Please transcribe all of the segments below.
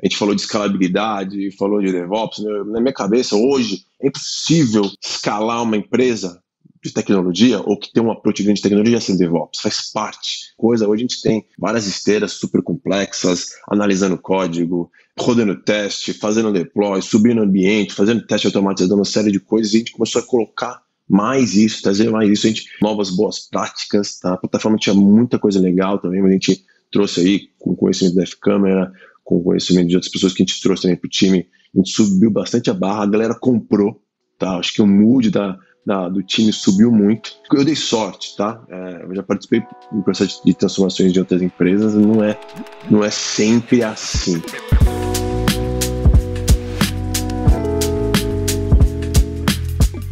A gente falou de escalabilidade, falou de DevOps. Né? Na minha cabeça, hoje, é impossível escalar uma empresa de tecnologia ou que tem uma produtividade de tecnologia sem DevOps. Faz parte. Coisa, hoje a gente tem várias esteiras super complexas, analisando código, rodando teste, fazendo deploy, subindo ambiente, fazendo teste automatizando uma série de coisas. E a gente começou a colocar mais isso, trazer mais isso. A gente, novas boas práticas, tá? A plataforma tinha muita coisa legal também, mas a gente trouxe aí com conhecimento da F-Câmera, com o conhecimento de outras pessoas que a gente trouxe também para o time, a gente subiu bastante a barra, a galera comprou, tá? Acho que o mood da, da do time subiu muito. Eu dei sorte, tá? É, eu já participei do processo de transformações de outras empresas, não é, não é sempre assim.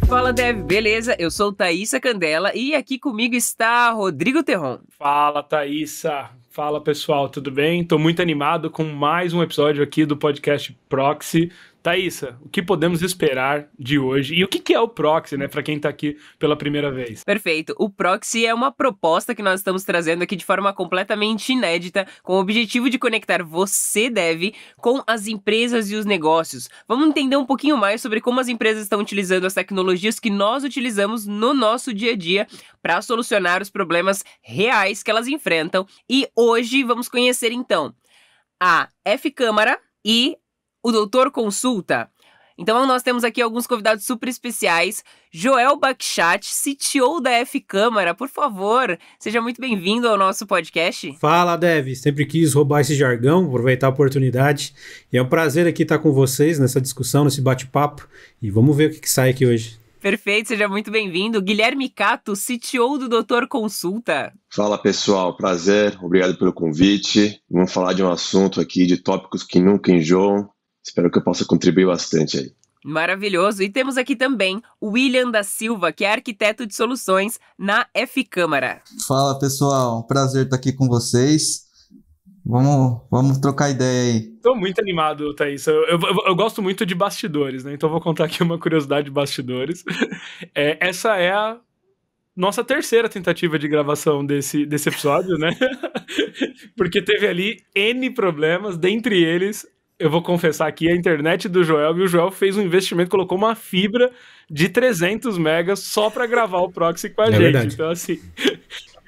Fala Dev, beleza? Eu sou Thaísa Candela e aqui comigo está Rodrigo Terron. Fala Thaísa. Fala pessoal, tudo bem? Estou muito animado com mais um episódio aqui do podcast Proxy. Thaisa, o que podemos esperar de hoje? E o que é o proxy, né, para quem está aqui pela primeira vez? Perfeito. O proxy é uma proposta que nós estamos trazendo aqui de forma completamente inédita, com o objetivo de conectar você, dev, com as empresas e os negócios. Vamos entender um pouquinho mais sobre como as empresas estão utilizando as tecnologias que nós utilizamos no nosso dia a dia para solucionar os problemas reais que elas enfrentam. E hoje vamos conhecer então a F Câmara e o Doutor Consulta. Então nós temos aqui alguns convidados super especiais. Joel Bakchat, CTO da F Câmara, por favor, seja muito bem-vindo ao nosso podcast. Fala, Dev, sempre quis roubar esse jargão, aproveitar a oportunidade. E é um prazer aqui estar com vocês nessa discussão, nesse bate-papo. E vamos ver o que, que sai aqui hoje. Perfeito, seja muito bem-vindo. Guilherme Cato, CTO do Doutor Consulta. Fala pessoal, prazer, obrigado pelo convite. Vamos falar de um assunto aqui, de tópicos que nunca enjoam, Espero que eu possa contribuir bastante aí. Maravilhoso. E temos aqui também o William da Silva, que é arquiteto de soluções na F Câmara. Fala, pessoal. Prazer estar aqui com vocês. Vamos, vamos trocar ideia aí. Estou muito animado, Thaís. Eu, eu, eu, gosto muito de bastidores, né? Então vou contar aqui uma curiosidade de bastidores. É, essa é a nossa terceira tentativa de gravação desse, desse episódio, né? Porque teve ali N problemas, dentre eles eu vou confessar aqui, a internet do Joel, e o Joel fez um investimento, colocou uma fibra de 300 megas só para gravar o proxy com a é gente. Verdade. Então, assim,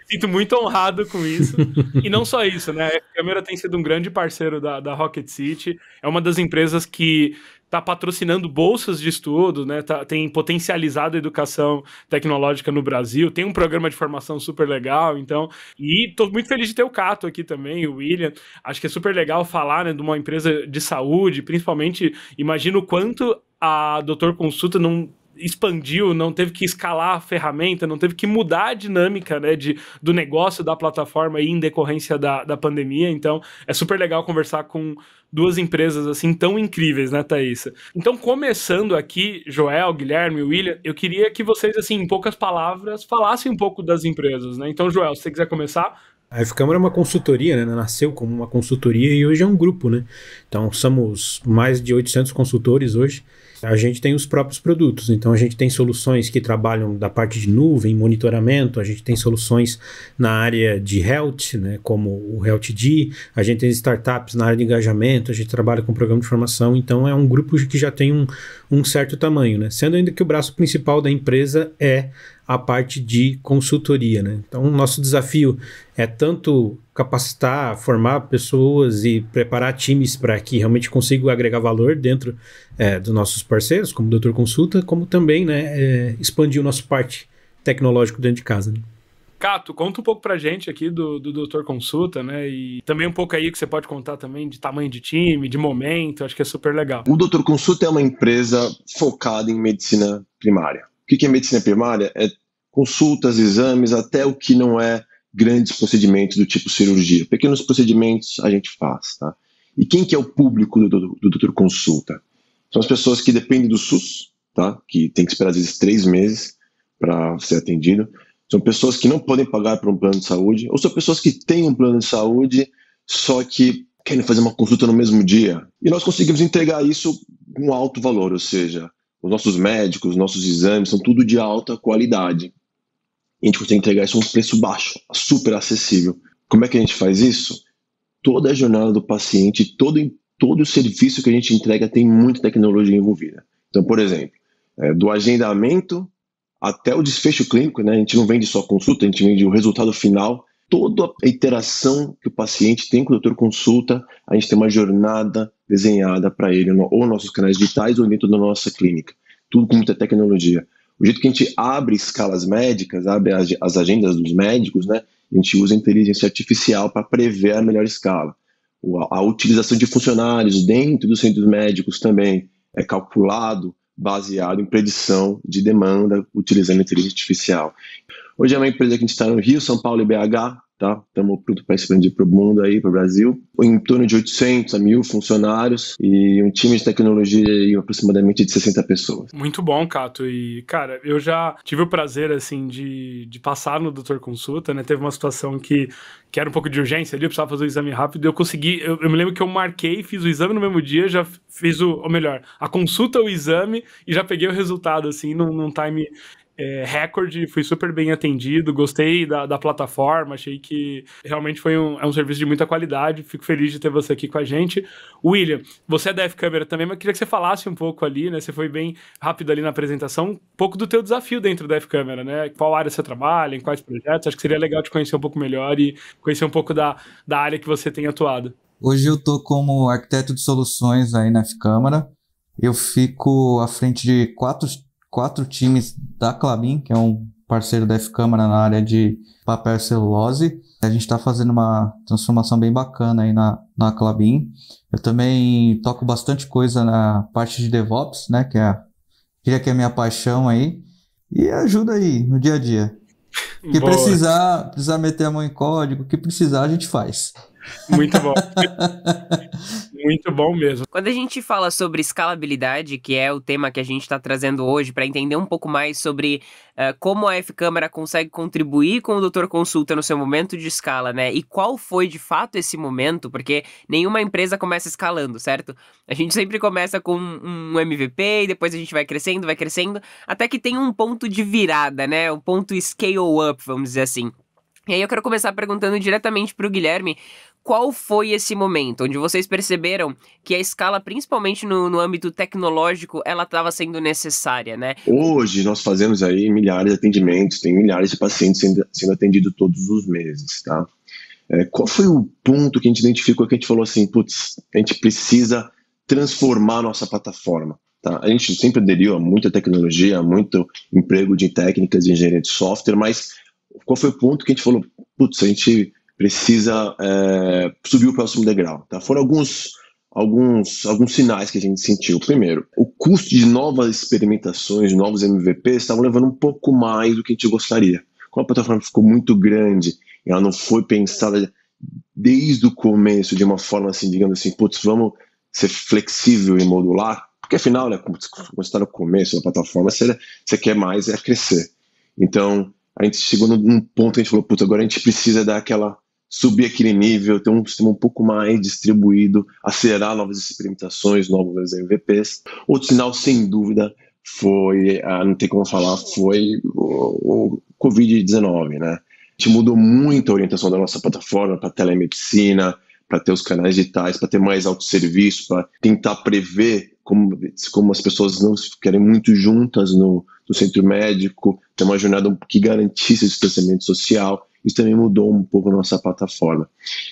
sinto muito honrado com isso. e não só isso, né? A câmera tem sido um grande parceiro da, da Rocket City, é uma das empresas que está patrocinando bolsas de estudo, né? Tá, tem potencializado a educação tecnológica no Brasil, tem um programa de formação super legal, então. E estou muito feliz de ter o Cato aqui também, o William. Acho que é super legal falar né, de uma empresa de saúde, principalmente, imagino o quanto a Doutor Consulta não expandiu, não teve que escalar a ferramenta, não teve que mudar a dinâmica né, de, do negócio da plataforma em decorrência da, da pandemia. Então, é super legal conversar com duas empresas assim tão incríveis, né, Thaisa? Então, começando aqui, Joel, Guilherme, William, eu queria que vocês, assim, em poucas palavras, falassem um pouco das empresas, né? Então, Joel, se você quiser começar, a F-Câmara é uma consultoria, né? Nasceu como uma consultoria e hoje é um grupo, né? Então somos mais de 800 consultores hoje. A gente tem os próprios produtos, então a gente tem soluções que trabalham da parte de nuvem, monitoramento, a gente tem soluções na área de health, né, como o HealthD, a gente tem startups na área de engajamento, a gente trabalha com programa de formação, então é um grupo que já tem um, um certo tamanho, né? Sendo ainda que o braço principal da empresa é a parte de consultoria. Né? Então, o nosso desafio é tanto capacitar, formar pessoas e preparar times para que realmente consigam agregar valor dentro é, dos nossos parceiros, como o Doutor Consulta, como também né, é, expandir o nosso parte tecnológico dentro de casa. Né? Cato, conta um pouco pra gente aqui do, do Doutor Consulta, né? E também um pouco aí que você pode contar também de tamanho de time, de momento, acho que é super legal. O Doutor Consulta é uma empresa focada em medicina primária. O que é medicina primária? É consultas, exames, até o que não é grandes procedimentos do tipo cirurgia. Pequenos procedimentos a gente faz, tá? E quem que é o público do, do, do doutor consulta? São as pessoas que dependem do SUS, tá? Que tem que esperar às vezes três meses para ser atendido. São pessoas que não podem pagar por um plano de saúde, ou são pessoas que têm um plano de saúde, só que querem fazer uma consulta no mesmo dia. E nós conseguimos entregar isso com alto valor, ou seja, os nossos médicos, nossos exames são tudo de alta qualidade. E a gente consegue entregar isso a um preço baixo, super acessível. Como é que a gente faz isso? Toda a jornada do paciente, todo, todo o serviço que a gente entrega tem muita tecnologia envolvida. Então, por exemplo, é, do agendamento até o desfecho clínico, né? A gente não vende só consulta, a gente vende o resultado final toda a interação que o paciente tem com o doutor consulta, a gente tem uma jornada desenhada para ele, ou nossos canais digitais ou dentro da nossa clínica. Tudo com muita tecnologia. O jeito que a gente abre escalas médicas, abre as, as agendas dos médicos, né? A gente usa inteligência artificial para prever a melhor escala. A, a utilização de funcionários dentro dos centros médicos também é calculado baseado em predição de demanda utilizando inteligência artificial. Hoje é uma empresa que a gente está no Rio, São Paulo e BH, tá? Estamos para expandir para o mundo aí, para o Brasil. Em torno de 800 a 1.000 funcionários e um time de tecnologia aí aproximadamente de 60 pessoas. Muito bom, Cato. E, cara, eu já tive o prazer, assim, de, de passar no Doutor Consulta, né? Teve uma situação que, que era um pouco de urgência ali, eu precisava fazer o exame rápido e eu consegui... Eu, eu, me lembro que eu marquei, fiz o exame no mesmo dia, já fiz o... Ou melhor, a consulta, o exame e já peguei o resultado, assim, num, num time é, recorde, fui super bem atendido, gostei da, da plataforma, achei que realmente foi um, é um serviço de muita qualidade, fico feliz de ter você aqui com a gente. William, você é da F-Câmera também, mas queria que você falasse um pouco ali, né? Você foi bem rápido ali na apresentação, um pouco do teu desafio dentro da F-Câmera, né? Qual área você trabalha, em quais projetos, acho que seria legal te conhecer um pouco melhor e conhecer um pouco da, da área que você tem atuado. Hoje eu tô como arquiteto de soluções aí na F-Câmara, eu fico à frente de quatro quatro times da Clabin, que é um parceiro da F-Câmara na área de papel e celulose. A gente está fazendo uma transformação bem bacana aí na, na Clabin. Eu também toco bastante coisa na parte de DevOps, né? Que é a, que é a minha paixão aí. E ajuda aí no dia a dia. Que precisar, precisar meter a mão em código, que precisar a gente faz. Muito bom. muito bom mesmo. Quando a gente fala sobre escalabilidade, que é o tema que a gente está trazendo hoje, para entender um pouco mais sobre uh, como a F-Câmara consegue contribuir com o doutor consulta no seu momento de escala, né? E qual foi de fato esse momento, porque nenhuma empresa começa escalando, certo? A gente sempre começa com um MVP e depois a gente vai crescendo, vai crescendo, até que tem um ponto de virada, né? Um ponto scale up, vamos dizer assim. E aí eu quero começar perguntando diretamente para o Guilherme qual foi esse momento onde vocês perceberam que a escala, principalmente no, no âmbito tecnológico, ela estava sendo necessária, né? Hoje nós fazemos aí milhares de atendimentos, tem milhares de pacientes sendo, sendo atendidos todos os meses, tá? É, qual foi o ponto que a gente identificou que a gente falou assim, putz, a gente precisa transformar a nossa plataforma, tá? A gente sempre aderiu a muita tecnologia, a muito emprego de técnicas de engenharia de software, mas qual foi o ponto que a gente falou, putz, a gente precisa é, subir o próximo degrau. Tá? Foram alguns, alguns, alguns sinais que a gente sentiu. Primeiro, o custo de novas experimentações, novos MVPs, estavam levando um pouco mais do que a gente gostaria. Como a plataforma ficou muito grande, ela não foi pensada desde o começo de uma forma assim, digamos assim, putz, vamos ser flexível e modular, porque afinal, né, você está no começo da plataforma, você, você quer mais é crescer. Então, a gente chegou num ponto que a gente falou, puta, agora a gente precisa dar aquela subir aquele nível, ter um sistema um pouco mais distribuído, acelerar novas experimentações, novos MVPs. Outro sinal, sem dúvida, foi, ah, não tem como falar, foi o, o Covid-19, né? A gente mudou muito a orientação da nossa plataforma para telemedicina, para ter os canais digitais, para ter mais autosserviço, para tentar prever como, como as pessoas não ficarem muito juntas no, no centro médico, ter uma jornada que garantisse o distanciamento social. Isso também mudou um pouco a nossa plataforma.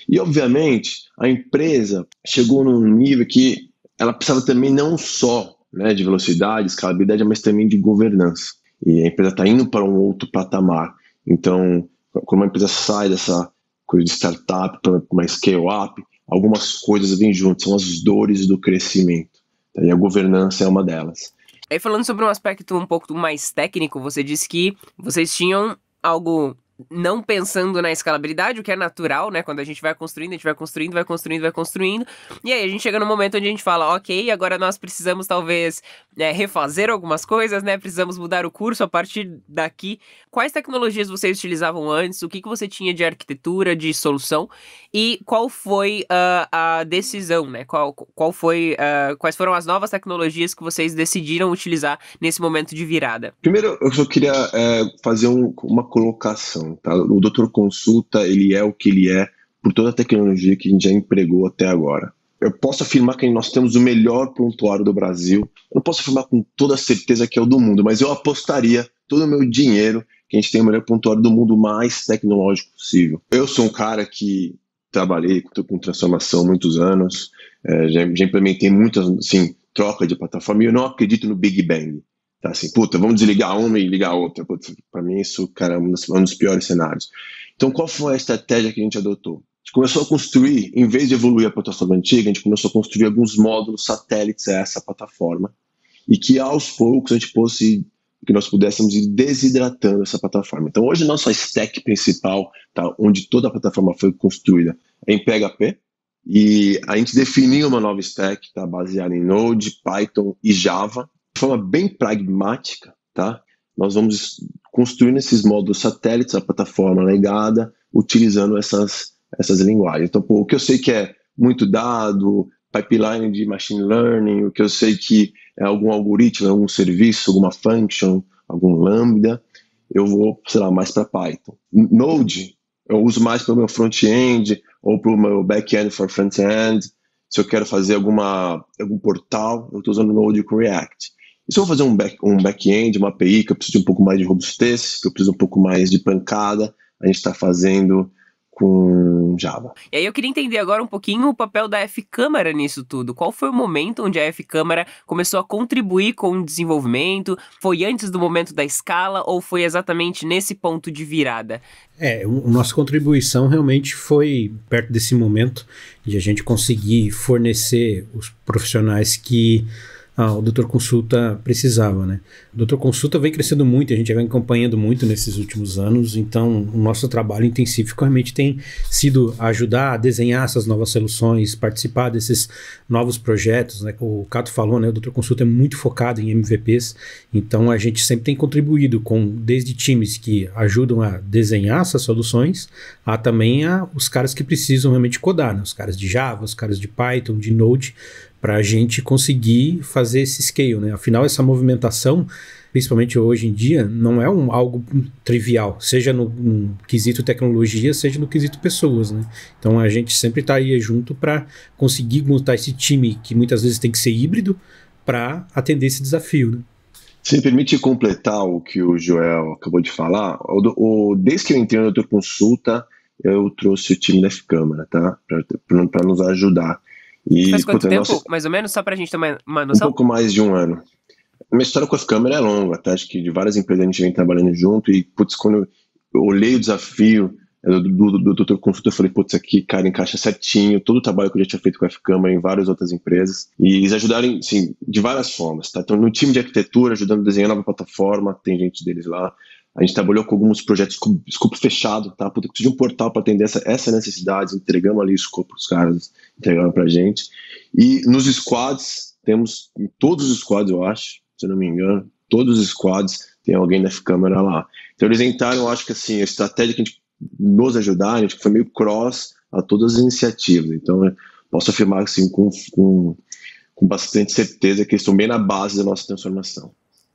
E, obviamente, a empresa chegou num nível que ela precisava também não só né, de velocidade, escalabilidade, mas também de governança. E a empresa está indo para um outro patamar. Então, quando uma empresa sai dessa coisa de startup para uma scale-up, algumas coisas vêm juntas, são as dores do crescimento. Tá, e a governança é uma delas. Aí falando sobre um aspecto um pouco mais técnico, você disse que vocês tinham algo não pensando na escalabilidade, o que é natural, né? Quando a gente vai construindo, a gente vai construindo, vai construindo, vai construindo. E aí a gente chega no momento onde a gente fala, ok, agora nós precisamos talvez é, refazer algumas coisas, né? Precisamos mudar o curso a partir daqui. Quais tecnologias vocês utilizavam antes? O que, que você tinha de arquitetura, de solução? E qual foi uh, a decisão, né? Qual, qual foi, uh, quais foram as novas tecnologias que vocês decidiram utilizar nesse momento de virada? Primeiro, eu só queria é, fazer um, uma colocação. Tá? O doutor consulta ele é o que ele é por toda a tecnologia que a gente já empregou até agora. Eu posso afirmar que nós temos o melhor prontuário do Brasil. Eu não posso afirmar com toda certeza que é o do mundo, mas eu apostaria todo o meu dinheiro que a gente tem o melhor prontuário do mundo mais tecnológico possível. Eu sou um cara que trabalhei com transformação muitos anos, eh, já, implementei muitas, assim, troca de plataforma e eu não acredito no Big Bang. Tá assim, puta, vamos desligar uma e ligar outra. Para mim, isso, cara, é um dos, é um dos piores cenários. Então, qual foi a estratégia que a gente adotou? a gente começou a construir, em vez de evoluir a plataforma antiga, a gente começou a construir alguns módulos satélites a essa plataforma e que aos poucos a gente fosse que nós pudéssemos ir desidratando essa plataforma. Então hoje nossa stack principal, tá, onde toda a plataforma foi construída, é em PHP e a gente definiu uma nova stack, tá, baseada em Node, Python e Java de forma bem pragmática, tá? Nós vamos construir esses módulos satélites, a plataforma legada, utilizando essas, essas linguagens. Então, pô, o que eu sei que é muito dado, pipeline de machine learning, o que eu sei que é algum algoritmo, algum serviço, alguma function, algum lambda, eu vou, sei lá, mais para Python. Node, eu uso mais para o meu front-end ou para o meu back-end for front-end. Se eu quero fazer alguma, algum portal, eu estou usando Node com React. E se eu vou fazer um back-end, um back uma API, que eu preciso de um pouco mais de robustez, que eu preciso um pouco mais de pancada, a gente está fazendo com Java. E aí eu queria entender agora um pouquinho o papel da F-Câmara nisso tudo. Qual foi o momento onde a F-Câmara começou a contribuir com o desenvolvimento? Foi antes do momento da escala ou foi exatamente nesse ponto de virada? É, o, nossa contribuição realmente foi perto desse momento de a gente conseguir fornecer os profissionais que ah, o Doutor Consulta precisava, né? O Doutor Consulta vem crescendo muito, a gente vem acompanhando muito nesses últimos anos, então o nosso trabalho intensivo realmente tem sido ajudar a desenhar essas novas soluções, participar desses novos projetos, né? O Cato falou, né? O Doutor Consulta é muito focado em MVPs, então a gente sempre tem contribuído com, desde times que ajudam a desenhar essas soluções, a também a, os caras que precisam realmente codar, né? Os caras de Java, os caras de Python, de Node, para a gente conseguir fazer esse scale, né? Afinal, essa movimentação, principalmente hoje em dia, não é um, algo trivial, seja no, no quesito tecnologia, seja no quesito pessoas, né? Então a gente sempre está aí junto para conseguir montar esse time que muitas vezes tem que ser híbrido para atender esse desafio. Né? Se me permite completar o que o Joel acabou de falar, o, o, desde que eu entrei na outra consulta, eu trouxe o time da F-Câmara, tá? Para nos ajudar. E, Faz quanto puta, tempo? Nossa, mais ou menos, só pra gente ter uma, uma noção? Um pouco mais de um ano. Minha história com as câmeras é longa, tá? Acho que de várias empresas a gente vem trabalhando junto e, putz, quando eu olhei o desafio é, do, do, do, do consulta, eu falei, putz, aqui, cara, encaixa certinho todo o trabalho que eu já tinha feito com a F-Câmara em várias outras empresas. E eles ajudaram, sim de várias formas, tá? Então, no time de arquitetura, ajudando a desenhar nova plataforma, tem gente deles lá. A gente trabalhou com alguns projetos com escopo fechado, tá? Puta, de um portal para atender essa, essa necessidade. Entregamos ali o escopo os caras, entregaram a gente. E nos squads, temos em todos os squads, eu acho, se não me engano, todos os squads tem alguém da câmera lá. Então eles entraram, eu acho que assim, a estratégia que a gente nos ajudar, a gente foi meio cross a todas as iniciativas. Então posso afirmar assim com, com, com bastante certeza que eles estão bem na base da nossa transformação.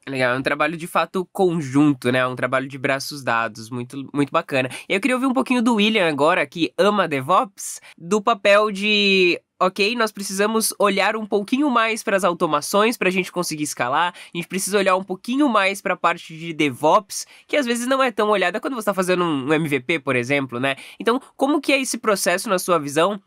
Legal, é um trabalho de fato conjunto, né? Um trabalho de braços dados, muito, muito bacana. Eu queria ouvir um pouquinho do William agora, que ama DevOps, do papel de ok, nós precisamos olhar um pouquinho mais para as automações para a gente conseguir escalar, a gente precisa olhar um pouquinho mais para a parte de DevOps, que às vezes não é tão olhada quando você está fazendo um MVP, por exemplo, né? Então, como que é esse processo, na sua visão,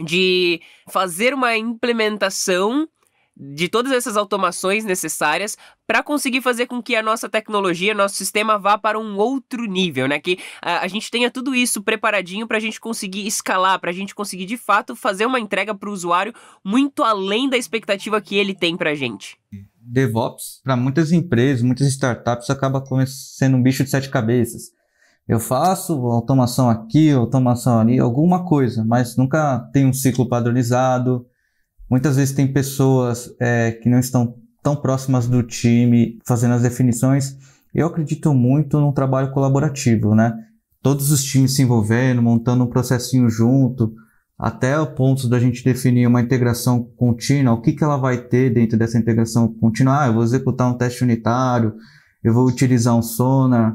de fazer uma implementação de todas essas automações necessárias para conseguir fazer com que a nossa tecnologia, nosso sistema vá para um outro nível, né? Que a, a gente tenha tudo isso preparadinho para a gente conseguir escalar, para a gente conseguir de fato fazer uma entrega para o usuário muito além da expectativa que ele tem para a gente. DevOps, para muitas empresas, muitas startups, acaba sendo um bicho de sete cabeças. Eu faço automação aqui, automação ali, alguma coisa, mas nunca tem um ciclo padronizado, Muitas vezes tem pessoas é, que não estão tão próximas do time fazendo as definições. Eu acredito muito num trabalho colaborativo, né? Todos os times se envolvendo, montando um processinho junto, até o ponto da gente definir uma integração contínua, o que, que ela vai ter dentro dessa integração contínua. Ah, eu vou executar um teste unitário, eu vou utilizar um Sonar,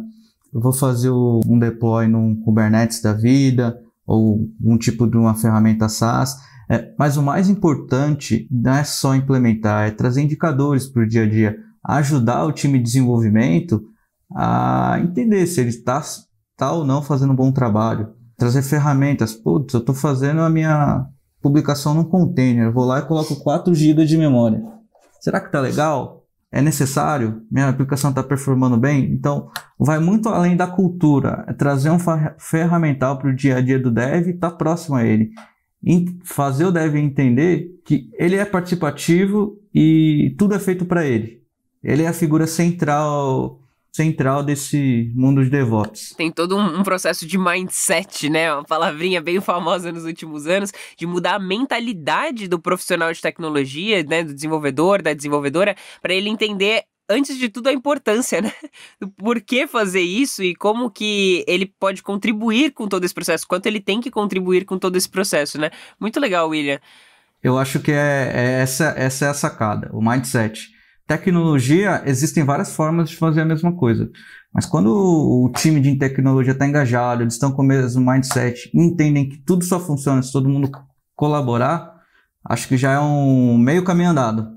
eu vou fazer um deploy num Kubernetes da vida, ou um tipo de uma ferramenta SaaS. É, mas o mais importante não é só implementar, é trazer indicadores para o dia a dia, ajudar o time de desenvolvimento a entender se ele está tá ou não fazendo um bom trabalho, trazer ferramentas. Putz, eu estou fazendo a minha publicação num container, eu vou lá e coloco 4 GB de memória. Será que está legal? É necessário? Minha aplicação está performando bem? Então, vai muito além da cultura. É trazer um ferramental para o dia a dia do dev e estar tá próximo a ele fazer o dev entender que ele é participativo e tudo é feito para ele. Ele é a figura central central desse mundo de DevOps. Tem todo um, um, processo de mindset, né? Uma palavrinha bem famosa nos últimos anos, de mudar a mentalidade do profissional de tecnologia, né? Do desenvolvedor, da desenvolvedora, para ele entender antes de tudo, a importância, né? Por que fazer isso e como que ele pode contribuir com todo esse processo, quanto ele tem que contribuir com todo esse processo, né? Muito legal, William. Eu acho que é, é essa, essa é a sacada, o mindset. Tecnologia, existem várias formas de fazer a mesma coisa. Mas quando o time de tecnologia está engajado, eles estão com o mesmo mindset, entendem que tudo só funciona se todo mundo colaborar, acho que já é um meio caminho andado.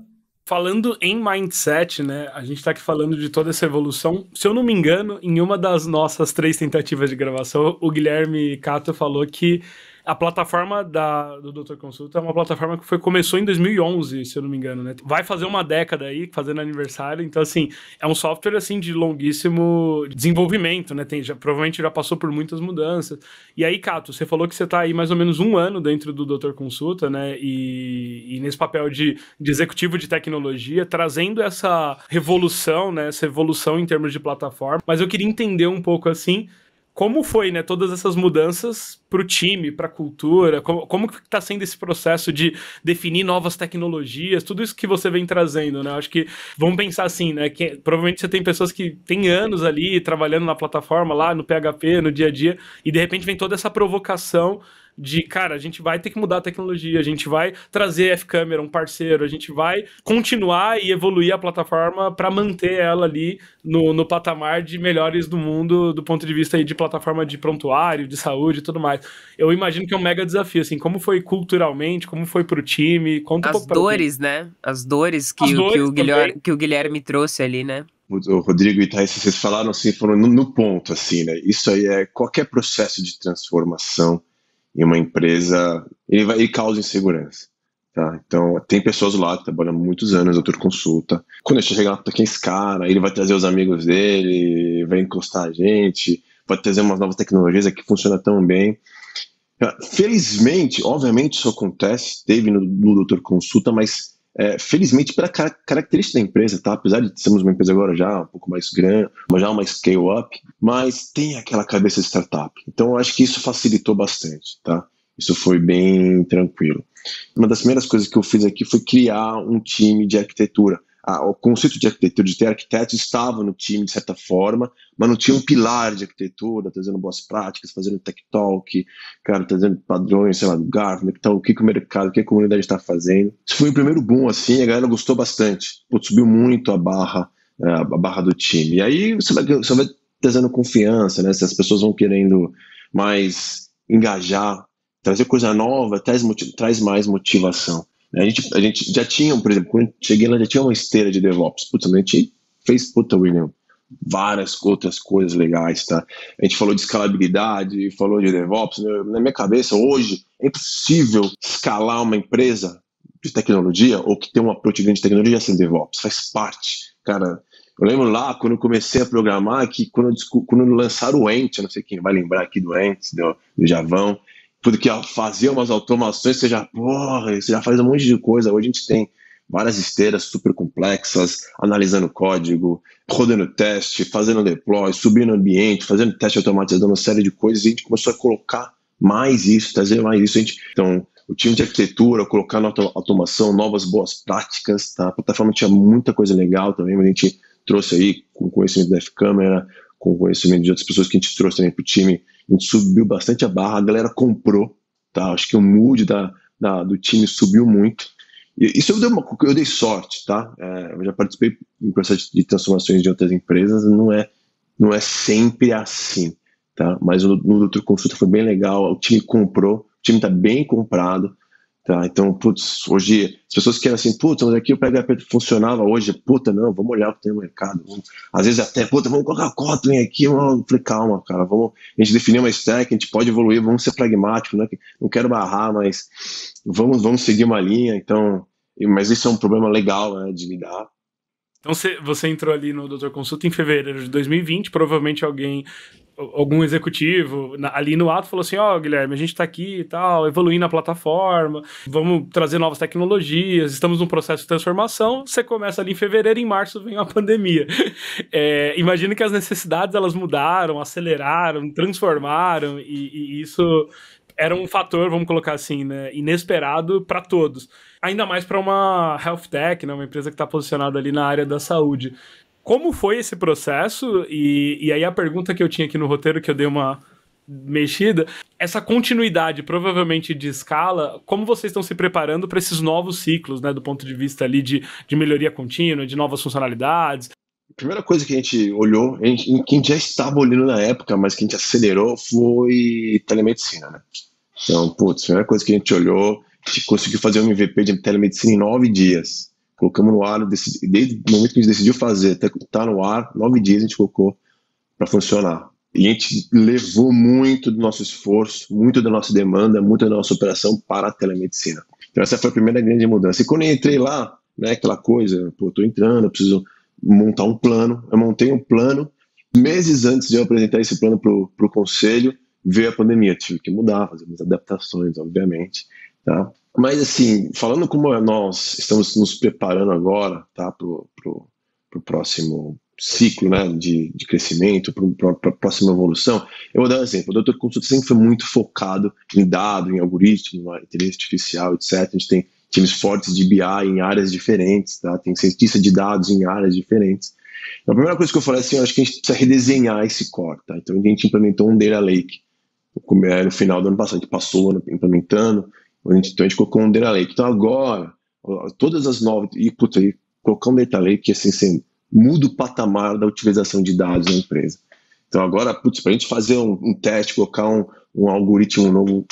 Falando em mindset, né? A gente está aqui falando de toda essa evolução. Se eu não me engano, em uma das nossas três tentativas de gravação, o Guilherme Cato falou que a plataforma da, do Doutor Consulta é uma plataforma que foi, começou em 2011, se eu não me engano, né? Vai fazer uma década aí, fazendo aniversário. Então, assim, é um software, assim, de longuíssimo desenvolvimento, né? Tem, já, provavelmente já passou por muitas mudanças. E aí, Cato, você falou que você está aí mais ou menos um ano dentro do Doutor Consulta, né? E, e nesse papel de, de executivo de tecnologia, trazendo essa revolução, né? Essa evolução em termos de plataforma. Mas eu queria entender um pouco, assim, como foi, né, todas essas mudanças para o time, para a cultura, como, como que está sendo esse processo de definir novas tecnologias, tudo isso que você vem trazendo, né? Acho que vamos pensar assim, né? Que provavelmente você tem pessoas que têm anos ali trabalhando na plataforma, lá no PHP, no dia a dia, e de repente vem toda essa provocação de, cara, a gente vai ter que mudar a tecnologia, a gente vai trazer a F-Camera, um parceiro, a gente vai continuar e evoluir a plataforma para manter ela ali no, no patamar de melhores do mundo, do ponto de vista aí de plataforma de prontuário, de saúde e tudo mais. Eu imagino que é um mega desafio, assim, como foi culturalmente, como foi pro time, conta As um dores, né? As dores que, As dores que, o, Guilherme, que o Guilherme trouxe ali, né? o Rodrigo e Thaís, vocês falaram assim, foram no, no, ponto, assim, né? Isso aí é qualquer processo de transformação em uma empresa, ele, vai, ele causa insegurança. Tá? Então, tem pessoas lá que trabalham muitos anos, doutor consulta. Quando gente chegar lá, tá quem é esse cara? Ele vai trazer os amigos dele, vai encostar a gente, vai trazer umas novas tecnologias que funciona tão bem. Felizmente, obviamente isso acontece, teve no, no doutor consulta, mas é, felizmente pela car característica da empresa, tá? Apesar de sermos uma empresa agora já um pouco mais grande, mas já uma scale-up, mas tem aquela cabeça de startup. Então eu acho que isso facilitou bastante, tá? Isso foi bem tranquilo. Uma das primeiras coisas que eu fiz aqui foi criar um time de arquitetura a, ah, o conceito de arquitetura, de ter arquitetos, estava no time de certa forma, mas não tinha um pilar de arquitetura, trazendo boas práticas, fazendo tech talk, cara, trazendo padrões, sei lá, Gartner, então, o que, que o mercado, o que a comunidade está fazendo. Isso foi o primeiro boom, assim, a galera gostou bastante. subiu muito a barra, eh, a barra do time. E aí você vai, você vai trazendo confiança, né? Se as pessoas vão querendo mais engajar, trazer coisa nova, traz, traz mais motivação. Né, a gente, a gente já tinha, por exemplo, quando eu cheguei lá já tinha uma esteira de DevOps. Putz, a gente fez, puta, William, várias outras coisas legais, tá? A gente falou de escalabilidade, falou de DevOps. Na minha cabeça, hoje, é impossível escalar uma empresa de tecnologia ou que tem uma approach grande de tecnologia sem DevOps. Faz parte, cara. Eu lembro lá, quando eu comecei a programar, que quando, quando lançaram o Ent, eu não sei quem vai lembrar aqui do Ent, do, do Javão, porque fazia umas automações, você já, porra, você já faz um monte de coisa. Hoje a gente tem várias esteiras super complexas, analisando código, rodando teste, fazendo deploy, subindo ambiente, fazendo teste automatizando uma série de coisas, e a gente começou a colocar mais isso, trazer mais isso. A gente, então, o time de arquitetura, colocar na automação novas boas práticas, tá? A plataforma tinha muita coisa legal também, mas a gente trouxe aí com conhecimento da F-Câmera, com conhecimento de outras pessoas que a gente trouxe também para o time, a gente subiu bastante a barra, a galera comprou, tá? Acho que o mood da, da do time subiu muito. E, isso eu dei, uma, eu dei sorte, tá? É, eu já participei em processos de transformações de outras empresas, não é, não é sempre assim, tá? Mas no, no outro consulta foi bem legal, o time comprou, o time está bem comprado, Tá? Então, putz, hoje as pessoas querem assim, putz, mas aqui o PHP funcionava hoje, puta, não, vamos olhar o que tem no mercado. Vamos... Às vezes até, puta, vamos colocar o Kotlin aqui, eu falei, calma, cara, vamos, a gente definiu uma stack, a gente pode evoluir, vamos ser pragmáticos, né? não quero barrar, mas vamos, vamos seguir uma linha, então, mas isso é um problema legal né, de lidar. Então você entrou ali no Doutor Consulta em fevereiro de 2020, provavelmente alguém algum executivo ali no ato falou assim: Ó, oh, Guilherme, a gente está aqui e tal, evoluindo a plataforma, vamos trazer novas tecnologias, estamos num processo de transformação. Você começa ali em fevereiro, em março vem a pandemia. É, imagino que as necessidades elas mudaram, aceleraram, transformaram, e, e isso era um fator, vamos colocar assim, né, inesperado para todos. Ainda mais para uma health tech, né, uma empresa que está posicionada ali na área da saúde como foi esse processo? E, e aí a pergunta que eu tinha aqui no roteiro, que eu dei uma mexida, essa continuidade provavelmente de escala, como vocês estão se preparando para esses novos ciclos, né, do ponto de vista ali de, de melhoria contínua, de novas funcionalidades? A primeira coisa que a gente olhou, a gente, que a gente já estava olhando na época, mas que a gente acelerou, foi telemedicina, né? Então, putz, a primeira coisa que a gente olhou, a gente conseguiu fazer um MVP de telemedicina em nove dias colocamos no ar, decidi, desde o momento que a gente decidiu fazer até tá, estar tá no ar, nove dias a gente colocou para funcionar. E a gente levou muito do nosso esforço, muito da nossa demanda, muito da nossa operação para a telemedicina. Então essa foi a primeira grande mudança. E quando eu entrei lá, né, aquela coisa, pô, tô entrando, preciso montar um plano. Eu montei um plano, meses antes de eu apresentar esse plano para o conselho, veio a pandemia, tive que mudar, fazer umas adaptações, obviamente, tá? Mas, assim, falando como nós estamos nos preparando agora tá, para o próximo ciclo né, de, de crescimento, para a próxima evolução, eu vou dar um exemplo. O Dr. Consulta sempre foi muito focado em dado, em algoritmo, em né, inteligência artificial, etc. A gente tem times fortes de BI em áreas diferentes, tá? tem cientista de dados em áreas diferentes. Então, a primeira coisa que eu falei é assim, eu acho que a gente precisa redesenhar esse core. Tá? Então a gente implementou um Data Lake no final do ano passado, a gente passou ano implementando, então a gente colocou um data lake. Então agora, todas as novas. E, puta, e colocar um data lake, assim, assim, muda o patamar da utilização de dados na empresa. Então agora, putz, para a gente fazer um, um teste, colocar um, um algoritmo novo,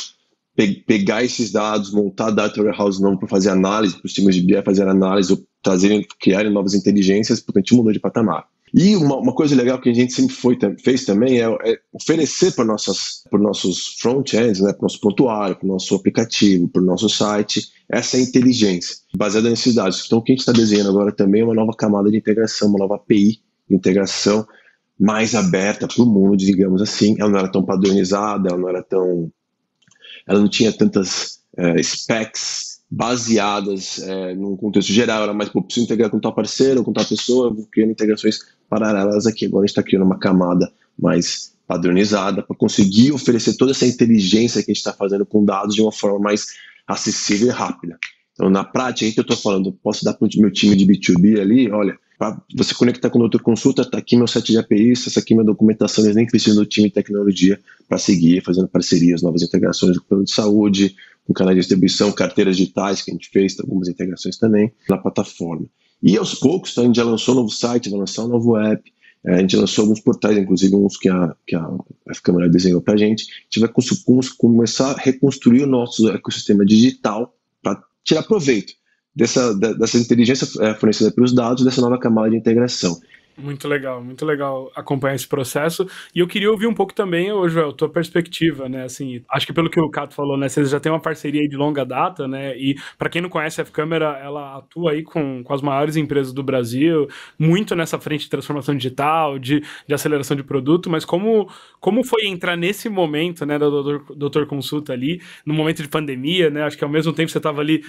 pe pegar esses dados, montar data warehouse novo para fazer análise, para os times de BI fazer análise, ou trazerem, criarem novas inteligências, portanto, a gente mudou de patamar. E uma, uma, coisa legal que a gente sempre foi, fez também é, é oferecer para nossas para nossos front-ends, né, para o nosso pontuário, para o nosso aplicativo, para o nosso site, essa inteligência baseada nesses dados. Então, o que a gente está desenhando agora também é uma nova camada de integração, uma nova API de integração mais aberta para o mundo, digamos assim. Ela não era tão padronizada, ela não era tão. Ela não tinha tantas eh, specs baseadas é, num contexto geral, era mais, pô, preciso integrar com tal parceiro, com tal pessoa, vou criando integrações paralelas aqui. Agora a gente está criando uma camada mais padronizada para conseguir oferecer toda essa inteligência que a gente está fazendo com dados de uma forma mais acessível e rápida. Então, na prática, aí que eu estou falando, posso dar para o meu time de B2B ali, olha, para você conectar com o doutor consulta, está aqui meu set de APIs, essa aqui é minha documentação, eles nem precisam do time de tecnologia para seguir fazendo parcerias, novas integrações do plano de saúde, no canal de distribuição, carteiras digitais que a gente fez, algumas integrações também na plataforma. E aos poucos, tá, a gente já lançou um novo site, vai lançar um novo app, é, a gente lançou alguns portais, inclusive uns que a, que a, a câmera desenhou para a gente. A gente vai cons, começar a reconstruir o nosso ecossistema digital para tirar proveito dessa, dessa inteligência é, fornecida pelos dados, dessa nova camada de integração. Muito legal, muito legal acompanhar esse processo. E eu queria ouvir um pouco também, ô Joel, tua perspectiva, né? Assim, acho que pelo que o Cato falou, né? Vocês já têm uma parceria de longa data, né? E para quem não conhece, a F-Câmera, ela atua aí com, com as maiores empresas do Brasil, muito nessa frente de transformação digital, de, de aceleração de produto, mas como, como foi entrar nesse momento, né, da doutor, doutor Consulta ali, no momento de pandemia, né? Acho que ao mesmo tempo você estava ali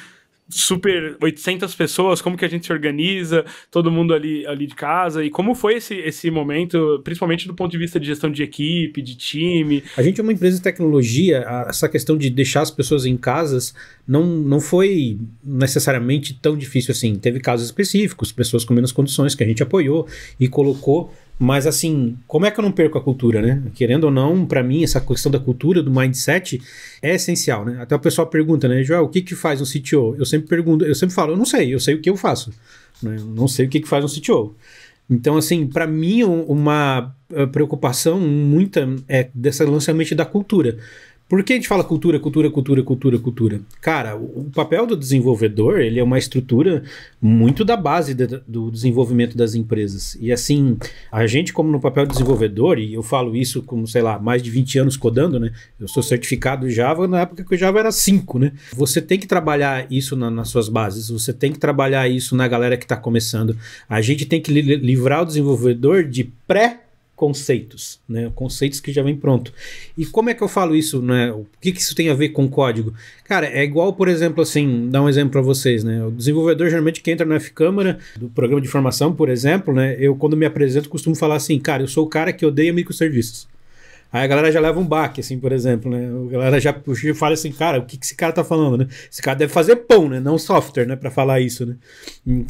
super 800 pessoas, como que a gente se organiza, todo mundo ali, ali de casa, e como foi esse, esse momento, principalmente do ponto de vista de gestão de equipe, de time? A gente é uma empresa de tecnologia, essa questão de deixar as pessoas em casas não, não foi necessariamente tão difícil assim. Teve casos específicos, pessoas com menos condições que a gente apoiou e colocou mas assim, como é que eu não perco a cultura, né? Querendo ou não, para mim, essa questão da cultura, do mindset, é essencial, né? Até o pessoal pergunta, né, Joel, o que que faz um CTO? Eu sempre pergunto, eu sempre falo, eu não sei, eu sei o que eu faço. Né? Eu não sei o que que faz um CTO. Então, assim, para mim, uma eh, preocupação muita é dessa lançamento da cultura. Por que a gente fala cultura, cultura, cultura, cultura, cultura? Cara, o papel do desenvolvedor, ele é uma estrutura muito da base de, do desenvolvimento das empresas. E assim, a gente como no papel de desenvolvedor, e eu falo isso como, sei lá, mais de 20 anos codando, né? Eu sou certificado Java na época que o Java era 5, né? Você tem que trabalhar isso na, nas suas bases, você tem que trabalhar isso na galera que está começando. A gente tem que li livrar o desenvolvedor de pré- conceitos, né? Conceitos que já vem pronto. E como é que eu falo isso, né? O que, que isso tem a ver com código? Cara, é igual, por exemplo, assim, dar um exemplo para vocês, né? O desenvolvedor geralmente que entra na F-Câmara, do programa de formação, por exemplo, né? Eu, quando me apresento, costumo falar assim, cara, eu sou o cara que odeia microserviços. Aí a galera já leva um baque, assim, por exemplo, né? A galera já puxa fala assim, cara, o que, que esse cara tá falando, né? Esse cara deve fazer pão, né? Não software, né? Pra falar isso, né?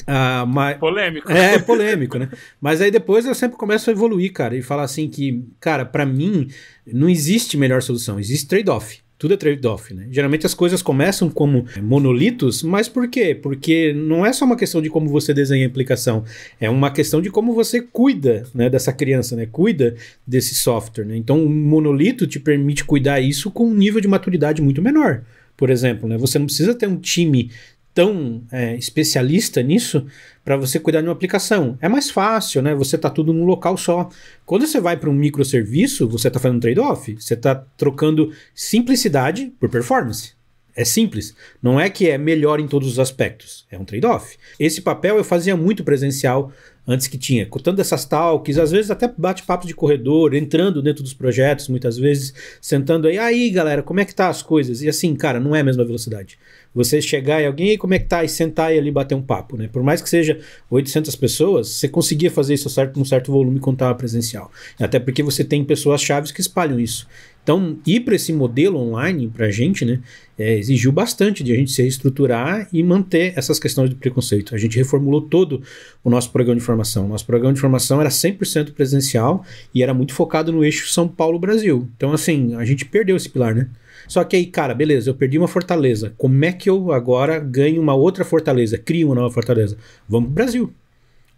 Ah, mas... Polêmico. É, polêmico, né? Mas aí depois eu sempre começo a evoluir, cara, e falar assim que, cara, para mim não existe melhor solução, existe trade-off. Tudo é trade-off, né? Geralmente as coisas começam como é, monolitos, mas por quê? Porque não é só uma questão de como você desenha a aplicação, é uma questão de como você cuida né, dessa criança, né? Cuida desse software, né? Então, um monolito te permite cuidar isso com um nível de maturidade muito menor por exemplo, né? Você não precisa ter um time tão é, especialista nisso para você cuidar de uma aplicação. É mais fácil, né? Você tá tudo num local só. Quando você vai para um microserviço, você está fazendo um trade-off. Você está trocando simplicidade por performance. É simples. Não é que é melhor em todos os aspectos. É um trade-off. Esse papel eu fazia muito presencial antes que tinha. cortando essas talks, às vezes até bate-papo de corredor, entrando dentro dos projetos, muitas vezes, sentando aí. Aí, galera, como é que tá as coisas? E assim, cara, não é a mesma velocidade você chegar e alguém, e como é que tá? E sentar e ali bater um papo, né? Por mais que seja 800 pessoas, você conseguia fazer isso certo, num certo volume quando estava presencial. Até porque você tem pessoas chave que espalham isso. Então, ir para esse modelo online para a gente, né, é, exigiu bastante de a gente se reestruturar e manter essas questões do preconceito. A gente reformulou todo o nosso programa de formação. Nosso programa de formação era 100% presencial e era muito focado no eixo São Paulo-Brasil. Então, assim, a gente perdeu esse pilar, né? Só que aí, cara, beleza, eu perdi uma fortaleza. Como é que eu agora ganho uma outra fortaleza? Crio uma nova fortaleza? Vamos pro Brasil.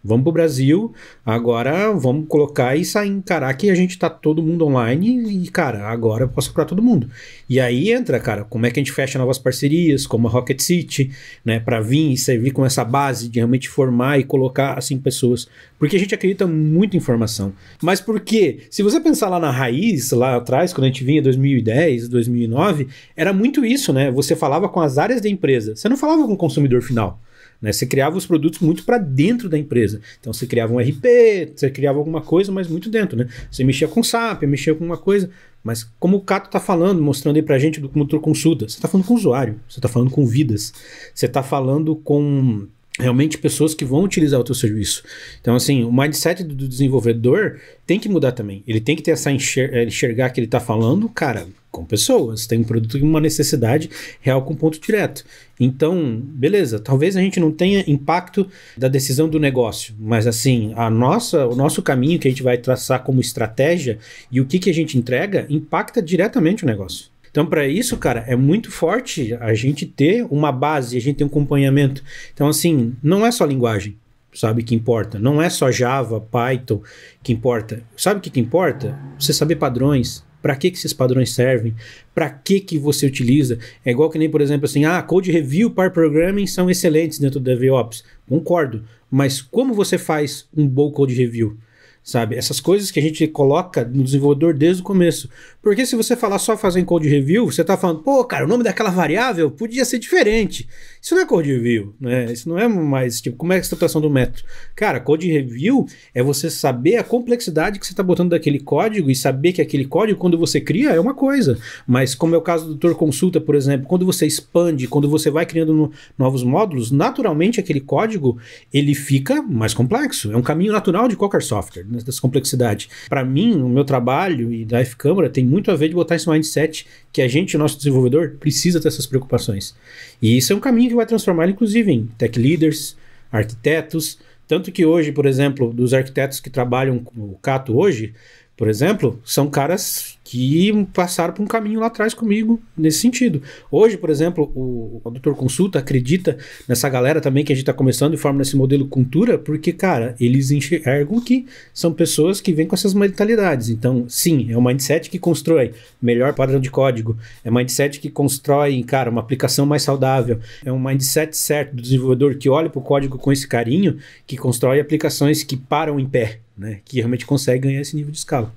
Vamos para o Brasil, agora vamos colocar e sair, encarar que a gente tá todo mundo online e, cara, agora eu posso comprar todo mundo. E aí entra, cara, como é que a gente fecha novas parcerias, como a Rocket City, né, para vir e servir com essa base de realmente formar e colocar, assim, pessoas. Porque a gente acredita muito em informação. Mas por quê? Se você pensar lá na raiz, lá atrás, quando a gente vinha 2010, 2009, era muito isso, né? Você falava com as áreas da empresa, você não falava com o consumidor final. Né? Você criava os produtos muito para dentro da empresa. Então você criava um RP, você criava alguma coisa, mas muito dentro, né? Você mexia com SAP, mexia com uma coisa. Mas como o Cato está falando, mostrando aí para a gente do motor consulta, você está falando com o usuário, você está falando com vidas, você está falando com realmente pessoas que vão utilizar o teu serviço. Então, assim, o mindset do desenvolvedor tem que mudar também. Ele tem que ter essa enxer é, enxergar que ele está falando, cara, com pessoas. Tem um produto com uma necessidade real com ponto direto. Então, beleza, talvez a gente não tenha impacto da decisão do negócio, mas assim, a nossa, o nosso caminho que a gente vai traçar como estratégia e o que, que a gente entrega impacta diretamente o negócio. Então, para isso, cara, é muito forte a gente ter uma base, a gente ter um acompanhamento. Então, assim, não é só linguagem, sabe, que importa. Não é só Java, Python que importa. Sabe o que, que importa? Você saber padrões, para que, que esses padrões servem, para que, que você utiliza. É igual que nem, por exemplo, assim, ah, Code Review, Par Programming são excelentes dentro do DevOps. Concordo, mas como você faz um bom Code Review? sabe? Essas coisas que a gente coloca no desenvolvedor desde o começo. Porque se você falar só fazer em code review, você está falando, pô, cara, o nome daquela variável podia ser diferente. Isso não é code review, né? Isso não é mais tipo, como é a interpretação do método? Cara, code review é você saber a complexidade que você está botando daquele código e saber que aquele código, quando você cria, é uma coisa. Mas, como é o caso do Doutor Consulta, por exemplo, quando você expande, quando você vai criando no, novos módulos, naturalmente aquele código ele fica mais complexo. É um caminho natural de qualquer software, né, dessa complexidade. Para mim, o meu trabalho e da F-Câmara tem muito a ver de botar esse mindset que a gente, nosso desenvolvedor, precisa ter essas preocupações. E isso é um caminho que vai transformar, inclusive, em tech leaders, arquitetos. Tanto que hoje, por exemplo, dos arquitetos que trabalham com o Cato hoje, por exemplo, são caras que passaram por um caminho lá atrás comigo nesse sentido. Hoje, por exemplo, o, o Dr. Consulta acredita nessa galera também que a gente está começando e forma esse modelo cultura, porque, cara, eles enxergam que são pessoas que vêm com essas mentalidades. Então, sim, é um mindset que constrói melhor padrão de código, é um mindset que constrói, cara, uma aplicação mais saudável, é um mindset certo do desenvolvedor que olha para o código com esse carinho, que constrói aplicações que param em pé né? Que realmente consegue ganhar esse nível de escala.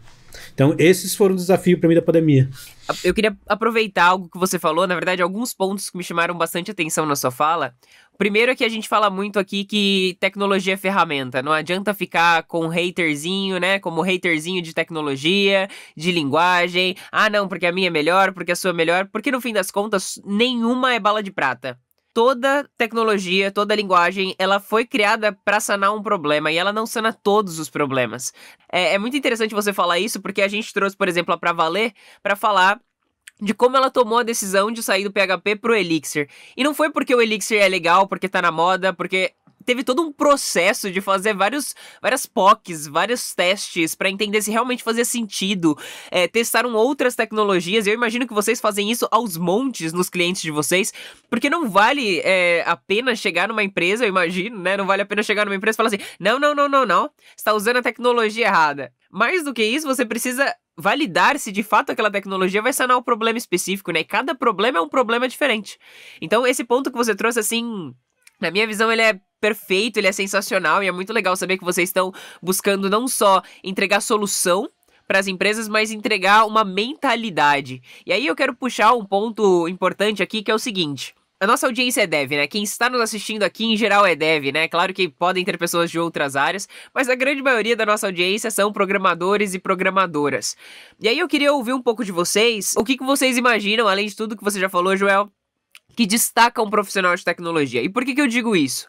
Então, esses foram os desafios para mim da pandemia. Eu queria aproveitar algo que você falou, na verdade, alguns pontos que me chamaram bastante atenção na sua fala. primeiro é que a gente fala muito aqui que tecnologia é ferramenta, não adianta ficar com haterzinho, né? Como haterzinho de tecnologia, de linguagem. Ah, não, porque a minha é melhor, porque a sua é melhor, porque no fim das contas, nenhuma é bala de prata toda tecnologia, toda linguagem, ela foi criada para sanar um problema e ela não sana todos os problemas. É, é muito interessante você falar isso porque a gente trouxe, por exemplo, a Pra Valer para falar de como ela tomou a decisão de sair do PHP pro Elixir. E não foi porque o Elixir é legal, porque tá na moda, porque teve todo um processo de fazer vários, várias POCs, vários testes para entender se realmente fazia sentido. É, eh, testaram outras tecnologias. Eu imagino que vocês fazem isso aos montes nos clientes de vocês, porque não vale é, eh, a pena chegar numa empresa, eu imagino, né? Não vale a pena chegar numa empresa e falar assim: não, não, não, não, não, está usando a tecnologia errada. Mais do que isso, você precisa validar se de fato aquela tecnologia vai sanar o um problema específico, né? E cada problema é um problema diferente. Então, esse ponto que você trouxe, assim, na minha visão, ele é perfeito, ele é sensacional e é muito legal saber que vocês estão buscando não só entregar solução para as empresas, mas entregar uma mentalidade. E aí eu quero puxar um ponto importante aqui que é o seguinte. A nossa audiência é dev, né? Quem está nos assistindo aqui em geral é dev, né? Claro que podem ter pessoas de outras áreas, mas a grande maioria da nossa audiência são programadores e programadoras. E aí eu queria ouvir um pouco de vocês, o que, que vocês imaginam, além de tudo que você já falou, Joel, que destaca um profissional de tecnologia. E por que, que eu digo isso?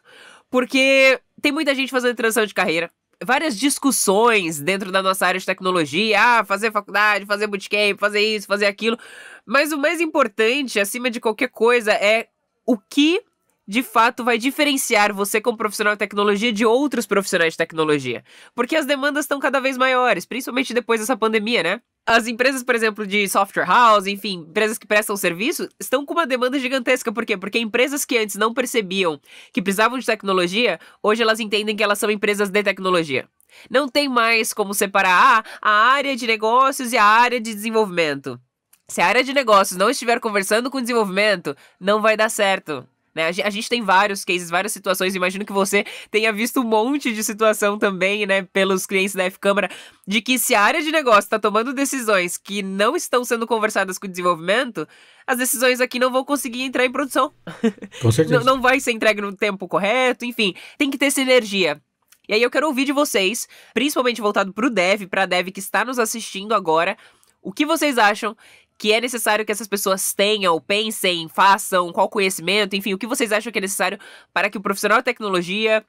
Porque tem muita gente fazendo transição de carreira, várias discussões dentro da nossa área de tecnologia, ah, fazer faculdade, fazer bootcamp, fazer isso, fazer aquilo. Mas o mais importante, acima de qualquer coisa, é o que de fato vai diferenciar você como profissional de tecnologia de outros profissionais de tecnologia. Porque as demandas estão cada vez maiores, principalmente depois dessa pandemia, né? as empresas, por exemplo, de software house, enfim, empresas que prestam serviço, estão com uma demanda gigantesca. Por quê? Porque empresas que antes não percebiam que precisavam de tecnologia, hoje elas entendem que elas são empresas de tecnologia. Não tem mais como separar ah, a área de negócios e a área de desenvolvimento. Se a área de negócios não estiver conversando com o desenvolvimento, não vai dar certo. Né? A gente tem vários cases, várias situações. Imagino que você tenha visto um monte de situação também, né, pelos clientes da F-Câmara, de que se a área de negócio está tomando decisões que não estão sendo conversadas com o desenvolvimento, as decisões aqui não vão conseguir entrar em produção. Com certeza. não, vai ser entregue no tempo correto, enfim. Tem que ter sinergia. E aí eu quero ouvir de vocês, principalmente voltado para o dev, para a dev que está nos assistindo agora, o que vocês acham que é necessário que essas pessoas tenham, pensem, façam, qual conhecimento, enfim, o que vocês acham que é necessário para que o profissional de tecnologia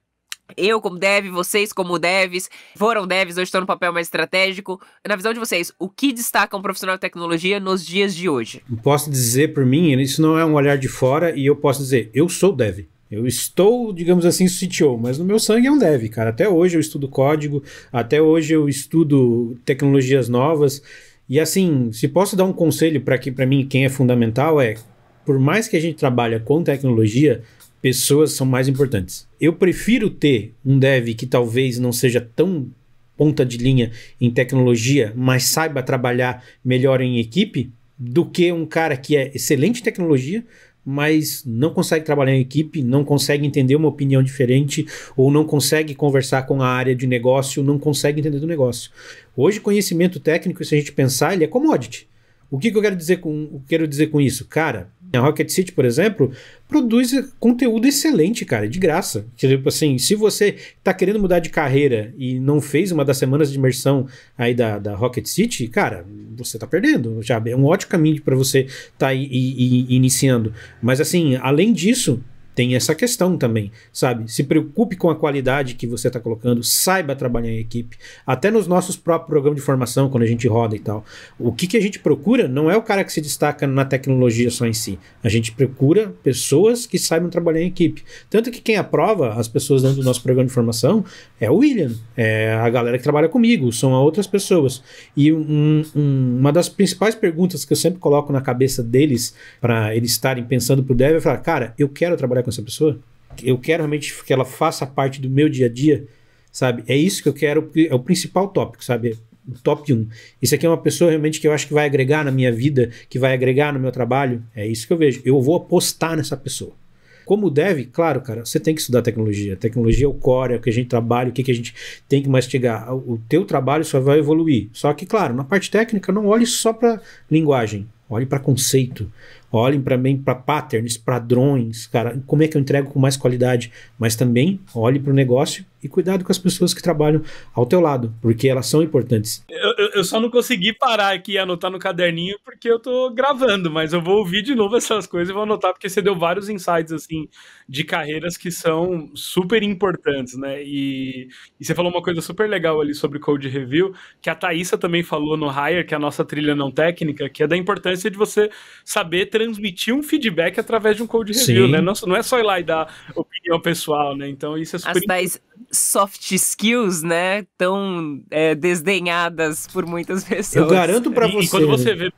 eu como dev, vocês como devs, foram devs, hoje estão no papel mais estratégico. Na visão de vocês, o que destaca um profissional de tecnologia nos dias de hoje? Posso dizer por mim, isso não é um olhar de fora e eu posso dizer, eu sou dev. Eu estou, digamos assim, CTO, mas no meu sangue é um dev, cara. Até hoje eu estudo código, até hoje eu estudo tecnologias novas. E assim, se posso dar um conselho para para mim quem é fundamental é, por mais que a gente trabalhe com tecnologia, pessoas são mais importantes. Eu prefiro ter um dev que talvez não seja tão ponta de linha em tecnologia, mas saiba trabalhar melhor em equipe, do que um cara que é excelente em tecnologia, mas não consegue trabalhar em equipe, não consegue entender uma opinião diferente, ou não consegue conversar com a área de negócio, não consegue entender do negócio. Hoje, conhecimento técnico, se a gente pensar, ele é commodity. O que, que eu quero dizer com, quero dizer com isso? Cara, a Rocket City, por exemplo, produz conteúdo excelente, cara, de graça. Tipo assim, se você tá querendo mudar de carreira e não fez uma das semanas de imersão aí da, da Rocket City, cara, você tá perdendo, Já É um ótimo caminho para você tá aí, e, e, iniciando. Mas assim, além disso, tem essa questão também, sabe? Se preocupe com a qualidade que você está colocando, saiba trabalhar em equipe. Até nos nossos próprios programas de formação, quando a gente roda e tal. O que, que a gente procura não é o cara que se destaca na tecnologia só em si. A gente procura pessoas que saibam trabalhar em equipe. Tanto que quem aprova as pessoas dentro do nosso programa de formação é o William, é a galera que trabalha comigo, são outras pessoas. E um, um, uma das principais perguntas que eu sempre coloco na cabeça deles, para eles estarem pensando pro dev, é falar: cara, eu quero trabalhar com com essa pessoa? Eu quero realmente que ela faça parte do meu dia a dia, sabe? É isso que eu quero, é o principal tópico, sabe? o top 1. Isso aqui é uma pessoa realmente que eu acho que vai agregar na minha vida, que vai agregar no meu trabalho. É isso que eu vejo. Eu vou apostar nessa pessoa. Como deve, claro, cara, você tem que estudar tecnologia. Tecnologia é o core, é o que a gente trabalha, o que, que a gente tem que mastigar. O teu trabalho só vai evoluir. Só que, claro, na parte técnica, não olhe só para linguagem, olhe para conceito, olhem para mim para patterns, padrões, cara, como é que eu entrego com mais qualidade, mas também olhe para o negócio e cuidado com as pessoas que trabalham ao teu lado, porque elas são importantes. Eu, eu, só não consegui parar aqui e anotar no caderninho porque eu tô gravando, mas eu vou ouvir de novo essas coisas e vou anotar porque você deu vários insights assim de carreiras que são super importantes, né? E, e você falou uma coisa super legal ali sobre code review, que a Thaísa também falou no Hire, que é a nossa trilha não técnica, que é da importância de você saber transmitir um feedback através de um code review, Sim. né? Não, não é só ir lá e dar opinião o pessoal, né? Então isso é super As tais soft skills, né? Tão é, desdenhadas por muitas pessoas. Eu garanto para você. E quando você né? vê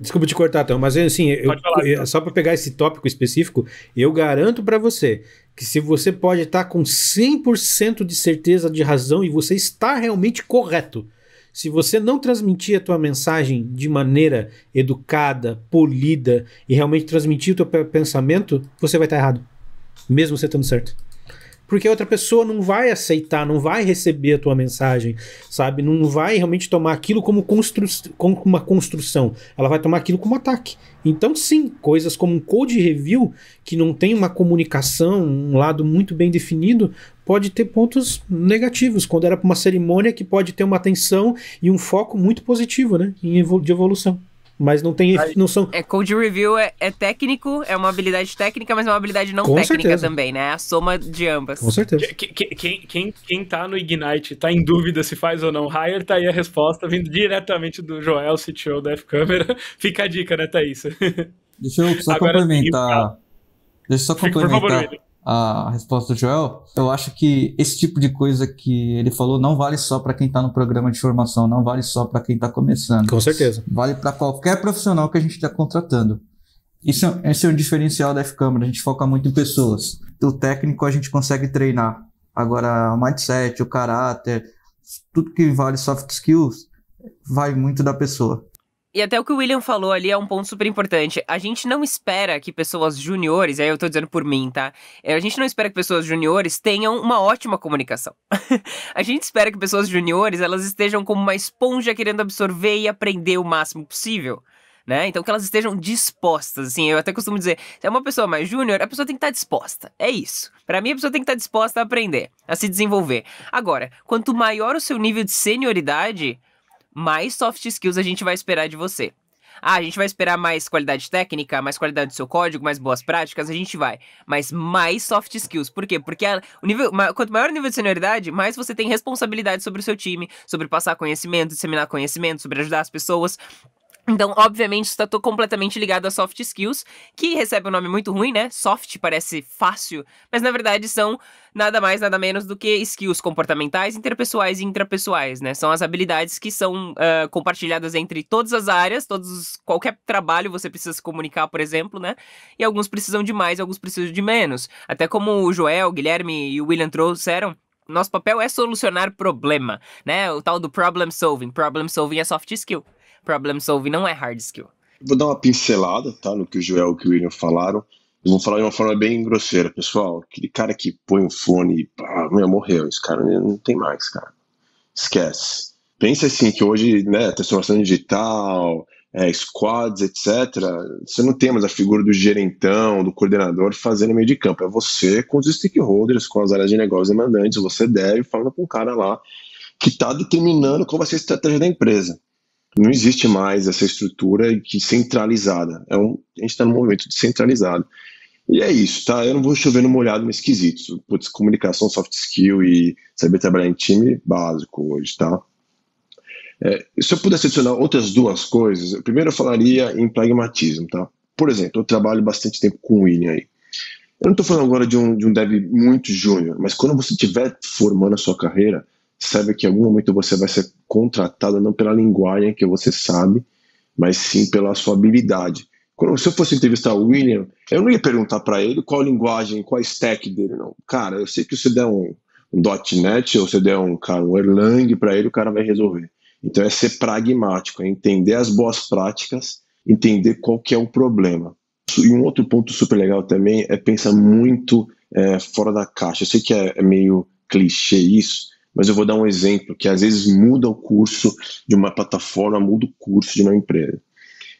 Desculpa te cortar, então, mas assim, eu, falar, então. só para pegar esse tópico específico, eu garanto para você que se você pode estar tá com 100% de certeza de razão e você está realmente correto, se você não transmitir a tua mensagem de maneira educada, polida e realmente transmitir o teu pensamento, você vai estar tá errado mesmo você estando certo. Porque outra pessoa não vai aceitar, não vai receber a tua mensagem, sabe? Não vai realmente tomar aquilo como, constru como uma construção. Ela vai tomar aquilo como ataque. Então, sim, coisas como um code review, que não tem uma comunicação, um lado muito bem definido, pode ter pontos negativos, quando era para uma cerimônia que pode ter uma atenção e um foco muito positivo, né? De evolução mas não tem não são é code review é, é, técnico é uma habilidade técnica mas é uma habilidade não Com técnica certeza. também né é a soma de ambas com certeza quem, quem, quem, tá no Ignite tá em dúvida se faz ou não hire tá aí a resposta vindo diretamente do Joel CTO da F Câmera fica a dica né Thaís? deixa eu só Agora, complementar tá. deixa eu só complementar a resposta do Joel, eu acho que esse tipo de coisa que ele falou não vale só para quem está no programa de formação, não vale só para quem está começando. Com certeza. Vale para qualquer profissional que a gente está contratando. Isso, esse é um diferencial da F-Câmara, a gente foca muito em pessoas. O técnico a gente consegue treinar. Agora, o mindset, o caráter, tudo que vale soft skills, vai muito da pessoa. E até o que o William falou ali é um ponto super importante. A gente não espera que pessoas juniores, aí eu tô dizendo por mim, tá? É, a gente não espera que pessoas juniores tenham uma ótima comunicação. a gente espera que pessoas juniores, elas estejam como uma esponja querendo absorver e aprender o máximo possível. Né? Então que elas estejam dispostas, assim, eu até costumo dizer, se é uma pessoa mais júnior, a pessoa tem que estar tá disposta. É isso. Para mim a pessoa tem que estar tá disposta a aprender, a se desenvolver. Agora, quanto maior o seu nível de senioridade, mais soft skills a gente vai esperar de você. Ah, a gente vai esperar mais qualidade técnica, mais qualidade do seu código, mais boas práticas, a gente vai. Mas mais soft skills. Por quê? Porque a, o nível, ma, quanto maior o nível de senioridade, mais você tem responsabilidade sobre o seu time, sobre passar conhecimento, disseminar conhecimento, sobre ajudar as pessoas. Então, obviamente, está completamente ligado a soft skills, que recebe um nome muito ruim, né? Soft parece fácil, mas na verdade são nada mais, nada menos do que skills comportamentais, interpessoais e intrapessoais, né? São as habilidades que são uh, compartilhadas entre todas as áreas, todos qualquer trabalho você precisa se comunicar, por exemplo, né? E alguns precisam de mais, alguns precisam de menos. Até como o Joel, o Guilherme e o William trouxeram, nosso papel é solucionar problema, né? O tal do problem solving. Problem solving é soft skill problem solving não é hard skill. Vou dar uma pincelada, tá, no que o Joel e o William falaram. Eles vão falar de uma forma bem grosseira, pessoal. Aquele cara que põe o fone e meu, morreu. Esse cara não tem mais, cara. Esquece. Pensa assim que hoje, né, transformação digital, é, squads, etc., você não tem mais a figura do gerentão, do coordenador fazendo meio de campo. É você com os stakeholders, com as áreas de negócios demandantes, você deve falando com o cara lá que está determinando qual vai ser a estratégia da empresa não existe mais essa estrutura que centralizada. É um, a gente está num movimento descentralizado. E é isso, tá? Eu não vou chover no molhado, mas esquisito. Putz, comunicação, soft skill e saber trabalhar em time básico hoje, tá? É, se eu pudesse adicionar outras duas coisas, primeiro eu falaria em pragmatismo, tá? Por exemplo, eu trabalho bastante tempo com o William aí. Eu não estou falando agora de um, de um dev muito júnior, mas quando você estiver formando a sua carreira, saiba que em algum momento você vai ser contratado não pela linguagem que você sabe, mas sim pela sua habilidade. Quando, se eu fosse entrevistar o William, eu não ia perguntar para ele qual a linguagem, qual a stack dele, não. Cara, eu sei que se der um, um .NET ou se der um, cara, um Erlang para ele, o cara vai resolver. Então é ser pragmático, é entender as boas práticas, entender qual que é o problema. E um outro ponto super legal também é pensar muito é, fora da caixa. Eu sei que é, é meio clichê isso, mas eu vou dar um exemplo que às vezes muda o curso de uma plataforma, muda o curso de uma empresa.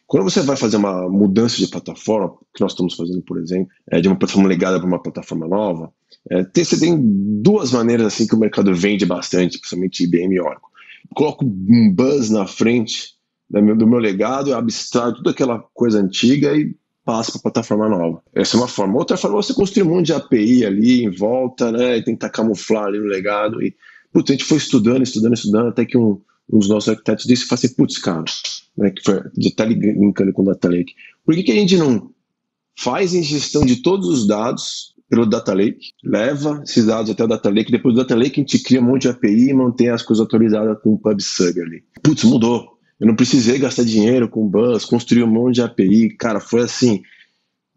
Quando você vai fazer uma mudança de plataforma, que nós estamos fazendo, por exemplo, é, de uma plataforma legada para uma plataforma nova, é, tem, você tem duas maneiras assim que o mercado vende bastante, principalmente IBM e Oracle. Coloco um buzz na frente né, do meu legado, abstrai toda aquela coisa antiga e passa para a plataforma nova. Essa é uma forma. Outra forma é você construir um monte de API ali em volta, né, e tentar camuflar ali o legado e Putz, a gente foi estudando, estudando, estudando, até que um, um dos nossos arquitetos disse, e assim, putz, cara, né, que foi, já tá linkando com o Data Lake, por que, que a gente não faz ingestão de todos os dados pelo Data Lake, leva esses dados até o Data Lake, depois do Data Lake a gente cria um monte de API e mantém as coisas atualizadas com o PubSub ali. Putz, mudou. Eu não precisei gastar dinheiro com bus, construir um monte de API. Cara, foi assim,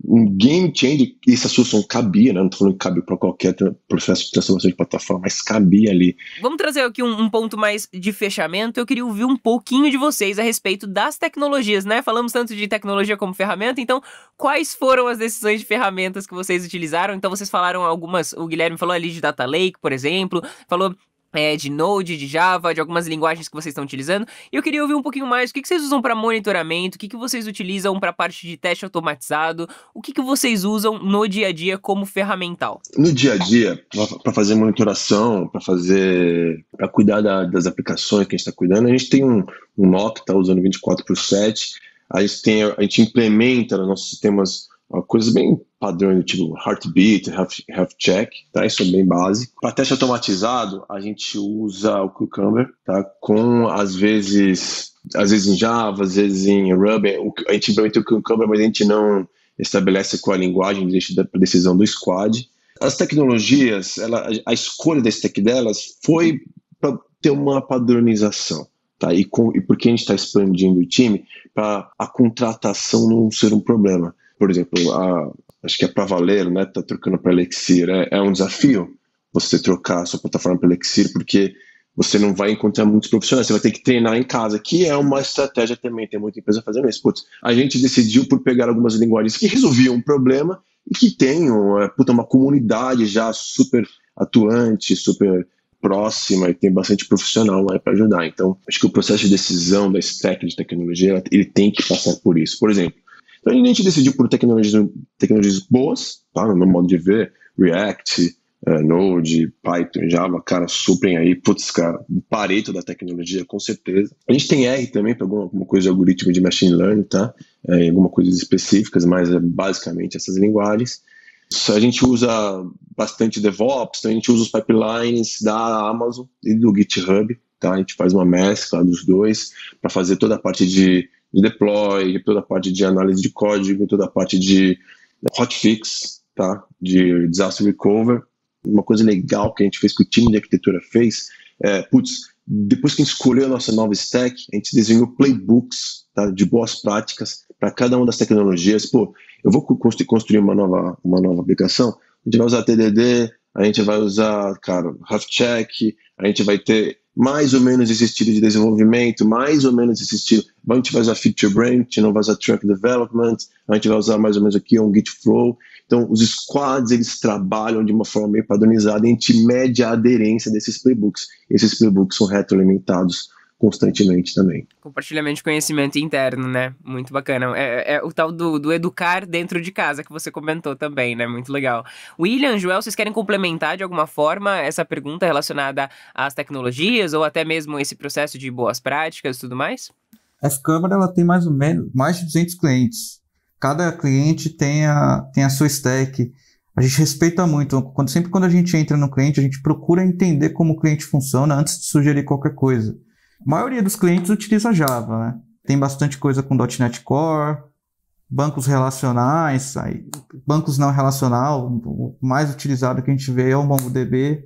um game change, a solução cabia, né? Não tô falando que cabia para qualquer processo de transformação de plataforma, mas cabia ali. Vamos trazer aqui um, um, ponto mais de fechamento. Eu queria ouvir um pouquinho de vocês a respeito das tecnologias, né? Falamos tanto de tecnologia como ferramenta, então quais foram as decisões de ferramentas que vocês utilizaram? Então vocês falaram algumas, o Guilherme falou ali de Data Lake, por exemplo, falou é, de Node, de Java, de algumas linguagens que vocês estão utilizando. E eu queria ouvir um pouquinho mais o que, que vocês usam para monitoramento, o que, que vocês utilizam para parte de teste automatizado, o que, que vocês usam no dia a dia como ferramental. No dia a dia, para fazer monitoração, para fazer. para cuidar da, das aplicações que a gente está cuidando, a gente tem um, um NOC que está usando 24 por 7. A gente, tem, a gente implementa nos nossos sistemas coisas bem padrões tipo heartbeat, health, check, tá? Isso é bem básico. Para teste automatizado, a gente usa o Cucumber, tá? Com às vezes, às vezes em Java, às vezes em Ruby, a gente implementa o Cucumber, mas a gente não estabelece qual a linguagem, deixa da decisão do squad. As tecnologias, ela, a escolha desse tech delas foi para ter uma padronização. Tá? E, com, e por que a gente está expandindo o time? Para a contratação não ser um problema. Por exemplo, a, acho que é para valer, né? Tá trocando para Elixir. É, é, um desafio você trocar a sua plataforma para Elixir, porque você não vai encontrar muitos profissionais, você vai ter que treinar em casa, que é uma estratégia também, tem muita empresa fazendo isso. Putz, a gente decidiu por pegar algumas linguagens que resolviam um problema e que tem uma, é, puta, uma comunidade já super atuante, super próxima e tem bastante profissional lá para ajudar. Então, acho que o processo de decisão da stack de tecnologia, ele tem que passar por isso. Por exemplo, então a gente decidiu por tecnologias, tecnologias boas, tá? No meu modo de ver, React, uh, Node, Python, Java, cara, suprem aí, putz, cara, o pareto da tecnologia, com certeza. A gente tem R também para alguma, coisa de algoritmo de machine learning, tá? É, algumas coisas específicas, mas é basicamente essas linguagens. A gente usa bastante DevOps, então a gente usa os pipelines da Amazon e do GitHub, tá? A gente faz uma mescla dos dois para fazer toda a parte de de deploy, toda a parte de análise de código, toda a parte de hotfix, tá? De disaster recover. Uma coisa legal que a gente fez, que o time de arquitetura fez, é, putz, depois que a gente escolheu a nossa nova stack, a gente desenhou playbooks tá? de boas práticas para cada uma das tecnologias. Pô, eu vou construir uma nova, uma nova aplicação, a gente vai usar TDD, a gente vai usar, cara, half check, a gente vai ter mais ou menos esse estilo de desenvolvimento, mais ou menos esse estilo. A gente vai usar feature branch, não vai usar trunk development, a gente vai usar mais ou menos aqui um git flow. Então, os squads, eles trabalham de uma forma meio padronizada e a gente mede a aderência desses playbooks. Esses playbooks são retroalimentados constantemente também. Compartilhamento de conhecimento interno, né? Muito bacana. É, é, é o tal do, do, educar dentro de casa que você comentou também, né? Muito legal. William, Joel, vocês querem complementar de alguma forma essa pergunta relacionada às tecnologias ou até mesmo esse processo de boas práticas e tudo mais? A F-Câmara, ela tem mais ou menos mais de 200 clientes. Cada cliente tem a, tem a sua stack. A gente respeita muito. Quando, sempre quando a gente entra no cliente, a gente procura entender como o cliente funciona antes de sugerir qualquer coisa maioria dos clientes utiliza Java, né? Tem bastante coisa com .NET Core, bancos relacionais, aí, bancos não relacional, o mais utilizado que a gente vê é o MongoDB,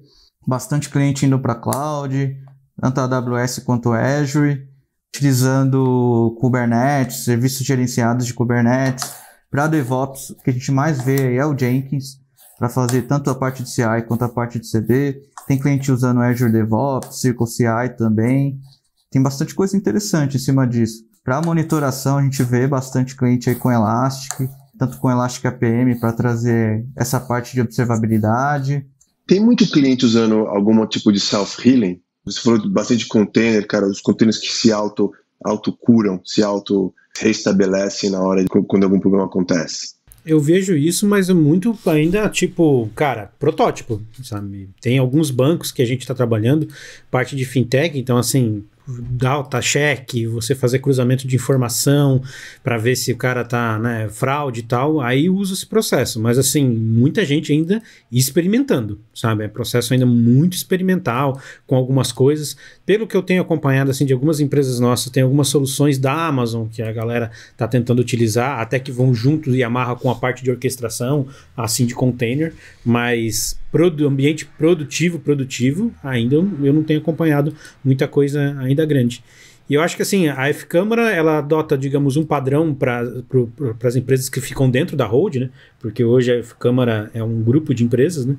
bastante cliente indo para cloud, tanto a AWS quanto Azure, utilizando Kubernetes, serviços gerenciados de Kubernetes. Para DevOps, o que a gente mais vê é o Jenkins, para fazer tanto a parte de CI quanto a parte de CD. Tem cliente usando Azure DevOps, Circle CI também. Tem bastante coisa interessante em cima disso. Para monitoração, a gente vê bastante cliente aí com Elastic, tanto com Elastic APM para trazer essa parte de observabilidade. Tem muito cliente usando algum tipo de self-healing? Você falou bastante de container, cara, os containers que se auto autocuram, se auto restabelecem na hora de quando algum problema acontece. Eu vejo isso, mas é muito ainda tipo, cara, protótipo, sabe? Tem alguns bancos que a gente está trabalhando, parte de fintech, então assim, data cheque, você fazer cruzamento de informação para ver se o cara tá, né, fraude e tal, aí usa esse processo, mas assim, muita gente ainda experimentando, sabe? É processo ainda muito experimental com algumas coisas. Pelo que eu tenho acompanhado assim de algumas empresas nossas, tem algumas soluções da Amazon que a galera tá tentando utilizar, até que vão juntos e amarra com a parte de orquestração, assim de container, mas ambiente produtivo, produtivo, ainda eu, eu não tenho acompanhado muita coisa ainda grande. E eu acho que assim, a F-Câmara ela adota, digamos, um padrão para pra, as empresas que ficam dentro da hold, né? Porque hoje a F-Câmara é um grupo de empresas, né?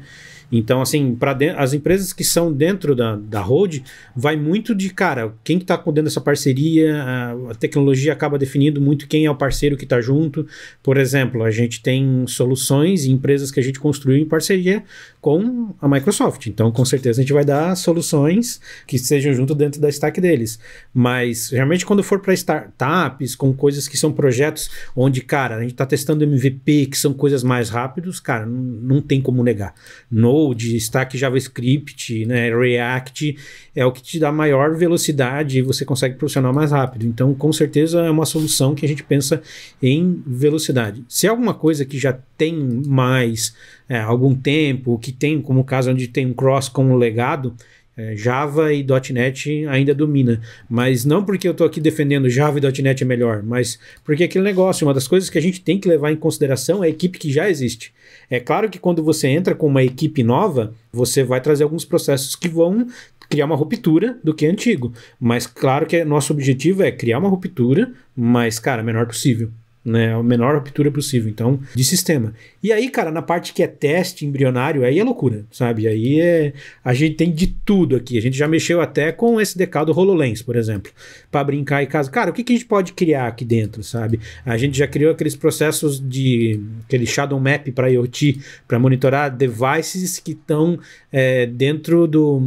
Então, assim, para as empresas que são dentro da, da road vai muito de, cara, quem está dentro dessa parceria, a, a, tecnologia acaba definindo muito quem é o parceiro que está junto. Por exemplo, a gente tem soluções e empresas que a gente construiu em parceria com a Microsoft. Então, com certeza, a gente vai dar soluções que sejam junto dentro da stack deles. Mas, geralmente, quando for para startups, com coisas que são projetos onde, cara, a gente está testando MVP, que são coisas mais rápidas, cara, não, não tem como negar. No Node, stack JavaScript, né, React, é o que te dá maior velocidade e você consegue profissional mais rápido. Então, com certeza é uma solução que a gente pensa em velocidade. Se é alguma coisa que já tem mais é, algum tempo, que tem como caso onde tem um cross com um legado, é, Java e .NET ainda domina, mas não porque eu estou aqui defendendo Java e .NET é melhor, mas porque aquele negócio, uma das coisas que a gente tem que levar em consideração é a equipe que já existe. É claro que quando você entra com uma equipe nova, você vai trazer alguns processos que vão criar uma ruptura do que é antigo, mas claro que é, nosso objetivo é criar uma ruptura, mas cara, menor possível né? A menor ruptura possível, então, de sistema. E aí, cara, na parte que é teste embrionário, aí é loucura, sabe? Aí é. A gente tem de tudo aqui. A gente já mexeu até com esse decado HoloLens, por exemplo, para brincar em casa Cara, o que, que a gente pode criar aqui dentro, sabe? A gente já criou aqueles processos de. aquele Shadow Map para IoT, para monitorar devices que estão é, dentro do,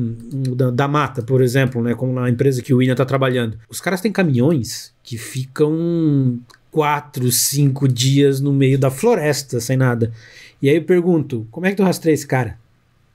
da, da, mata, por exemplo, né? Como na empresa que o William está trabalhando. Os caras têm caminhões que ficam quatro, cinco dias no meio da floresta, sem nada. E aí eu pergunto, como é que tu rastreia esse cara?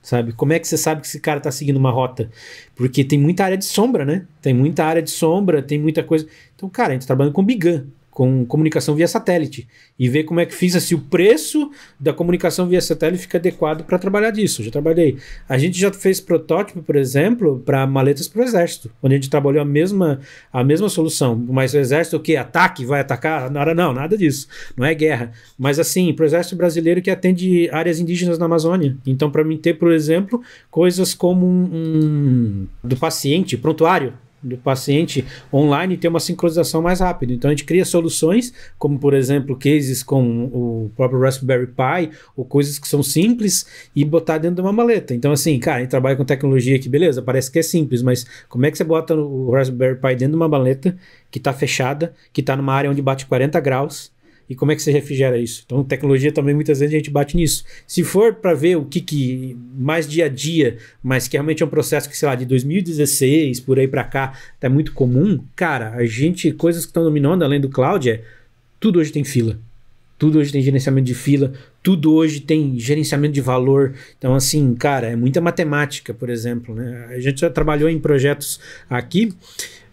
Sabe? Como é que você sabe que esse cara tá seguindo uma rota? Porque tem muita área de sombra, né? Tem muita área de sombra, tem muita coisa. Então, cara, a gente tá trabalhando com bigan com comunicação via satélite e ver como é que fica se o preço da comunicação via satélite fica adequado para trabalhar disso. Eu já trabalhei. A gente já fez protótipo, por exemplo, para maletas para o exército, onde a gente trabalhou a mesma, a mesma solução. Mas o exército o que ataque vai atacar? Nada, não, nada disso. Não é guerra. Mas assim, para o exército brasileiro que atende áreas indígenas na Amazônia. Então, para mim ter, por exemplo, coisas como um, um do paciente prontuário do paciente online ter uma sincronização mais rápida. Então a gente cria soluções, como por exemplo, cases com o próprio Raspberry Pi, ou coisas que são simples e botar dentro de uma maleta. Então assim, cara, a gente trabalha com tecnologia aqui, beleza, parece que é simples, mas como é que você bota o Raspberry Pi dentro de uma maleta que está fechada, que está numa área onde bate 40 graus, e como é que você refrigera isso? Então, tecnologia também muitas vezes a gente bate nisso. Se for para ver o que, que mais dia a dia, mas que realmente é um processo que, sei lá, de 2016 por aí para cá, tá muito comum, cara, a gente, coisas que estão dominando além do cloud é tudo hoje tem fila. Tudo hoje tem gerenciamento de fila, tudo hoje tem gerenciamento de valor. Então, assim, cara, é muita matemática, por exemplo. Né? A gente já trabalhou em projetos aqui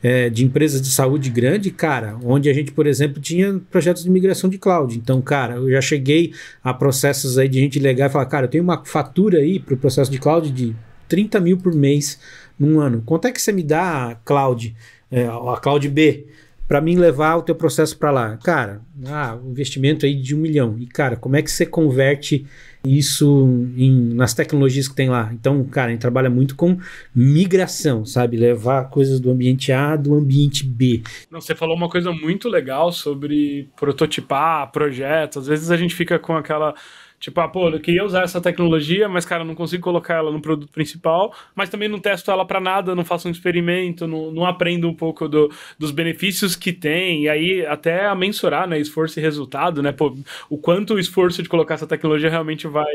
é, de empresas de saúde grande, cara, onde a gente, por exemplo, tinha projetos de migração de cloud. Então, cara, eu já cheguei a processos aí de gente legal e falar, cara, eu tenho uma fatura aí para o processo de cloud de 30 mil por mês num ano. Quanto é que você me dá cloud, é, a cloud B? para mim levar o teu processo para lá. Cara, ah, um investimento aí de um milhão. E, cara, como é que você converte isso em, nas tecnologias que tem lá. Então, cara, a gente trabalha muito com migração, sabe? Levar coisas do ambiente A do ambiente B. Não, você falou uma coisa muito legal sobre prototipar projetos. Às vezes a gente fica com aquela Tipo, ah, pô, eu queria usar essa tecnologia, mas, cara, não consigo colocar ela no produto principal, mas também não testo ela para nada, não faço um experimento, não, não aprendo um pouco do, dos benefícios que tem, e aí até a mensurar, né, esforço e resultado, né, pô, o quanto o esforço de colocar essa tecnologia realmente vai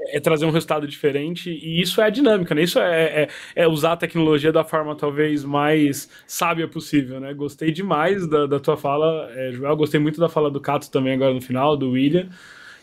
é, é trazer um resultado diferente e isso é a dinâmica, né? Isso é, é, é, usar a tecnologia da forma talvez mais sábia possível, né? Gostei demais da, da tua fala, é, Joel. Gostei muito da fala do Cato também agora no final, do William.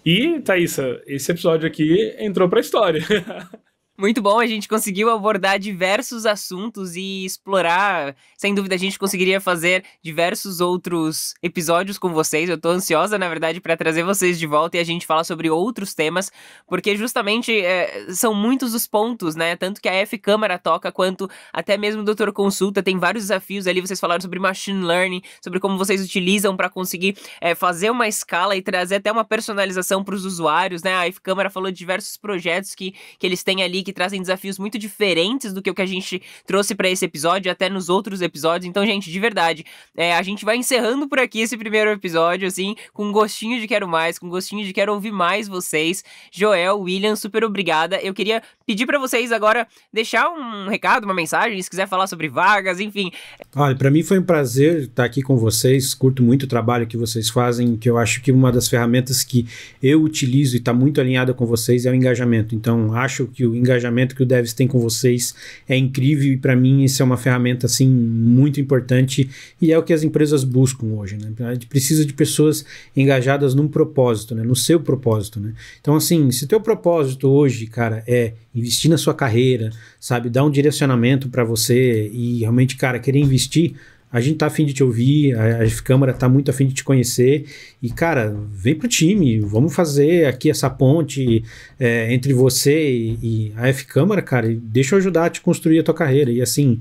E, Thaísa, esse episódio aqui entrou para a história. Muito bom, a gente conseguiu abordar diversos assuntos e explorar. Sem dúvida, a gente conseguiria fazer diversos outros episódios com vocês. Eu tô ansiosa, na verdade, para trazer vocês de volta e a gente falar sobre outros temas, porque justamente é, são muitos os pontos, né? Tanto que a F Câmara toca, quanto até mesmo o Doutor Consulta tem vários desafios ali. Vocês falaram sobre machine learning, sobre como vocês utilizam para conseguir é, fazer uma escala e trazer até uma personalização para os usuários, né? A F Câmara falou de diversos projetos que, que eles têm ali que trazem desafios muito diferentes do que o que a gente trouxe para esse episódio, até nos outros episódios. Então, gente, de verdade, é, a gente vai encerrando por aqui esse primeiro episódio, assim, com um gostinho de quero mais, com um gostinho de quero ouvir mais vocês. Joel, William, super obrigada. Eu queria pedir para vocês agora deixar um recado, uma mensagem, se quiser falar sobre vagas, enfim. Olha, para mim foi um prazer estar tá aqui com vocês. Curto muito o trabalho que vocês fazem, que eu acho que uma das ferramentas que eu utilizo e está muito alinhada com vocês é o engajamento. Então, acho que o engajamento engajamento que o Devs tem com vocês é incrível e para mim isso é uma ferramenta assim muito importante e é o que as empresas buscam hoje, né? A gente precisa de pessoas engajadas num propósito, né? No seu propósito, né? Então assim, se teu propósito hoje, cara, é investir na sua carreira, sabe, dar um direcionamento para você e realmente, cara, querer investir a gente tá afim de te ouvir, a, a Câmara tá muito afim de te conhecer. E, cara, vem pro time, vamos fazer aqui essa ponte é, entre você e, e a F Câmara, cara, e deixa eu ajudar a te construir a tua carreira. E assim,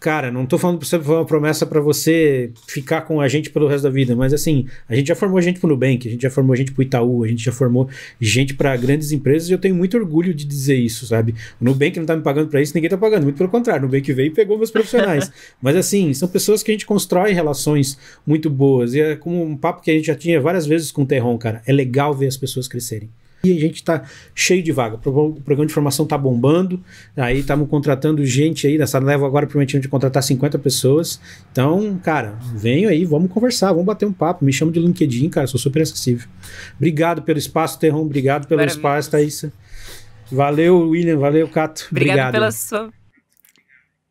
Cara, não tô falando pra você foi uma promessa para você ficar com a gente pelo resto da vida, mas assim, a gente já formou gente pro Nubank, a gente já formou gente pro Itaú, a gente já formou gente para grandes empresas e eu tenho muito orgulho de dizer isso, sabe? O Nubank não tá me pagando para isso, ninguém tá pagando, muito pelo contrário, o Nubank veio e pegou meus profissionais. mas assim, são pessoas que a gente constrói relações muito boas e é como um papo que a gente já tinha várias vezes com o Terron, cara. É legal ver as pessoas crescerem. E a gente está cheio de vaga. O programa de formação está bombando. Aí estamos contratando gente aí. Nessa leva agora prometendo de contratar 50 pessoas. Então, cara, venho aí, vamos conversar, vamos bater um papo. Me chama de LinkedIn, cara, sou super acessível. Obrigado pelo espaço, Terron. Obrigado pelo Maravilha. espaço, Thaís. Valeu, William. Valeu, Cato. Obrigado, obrigado. pela sua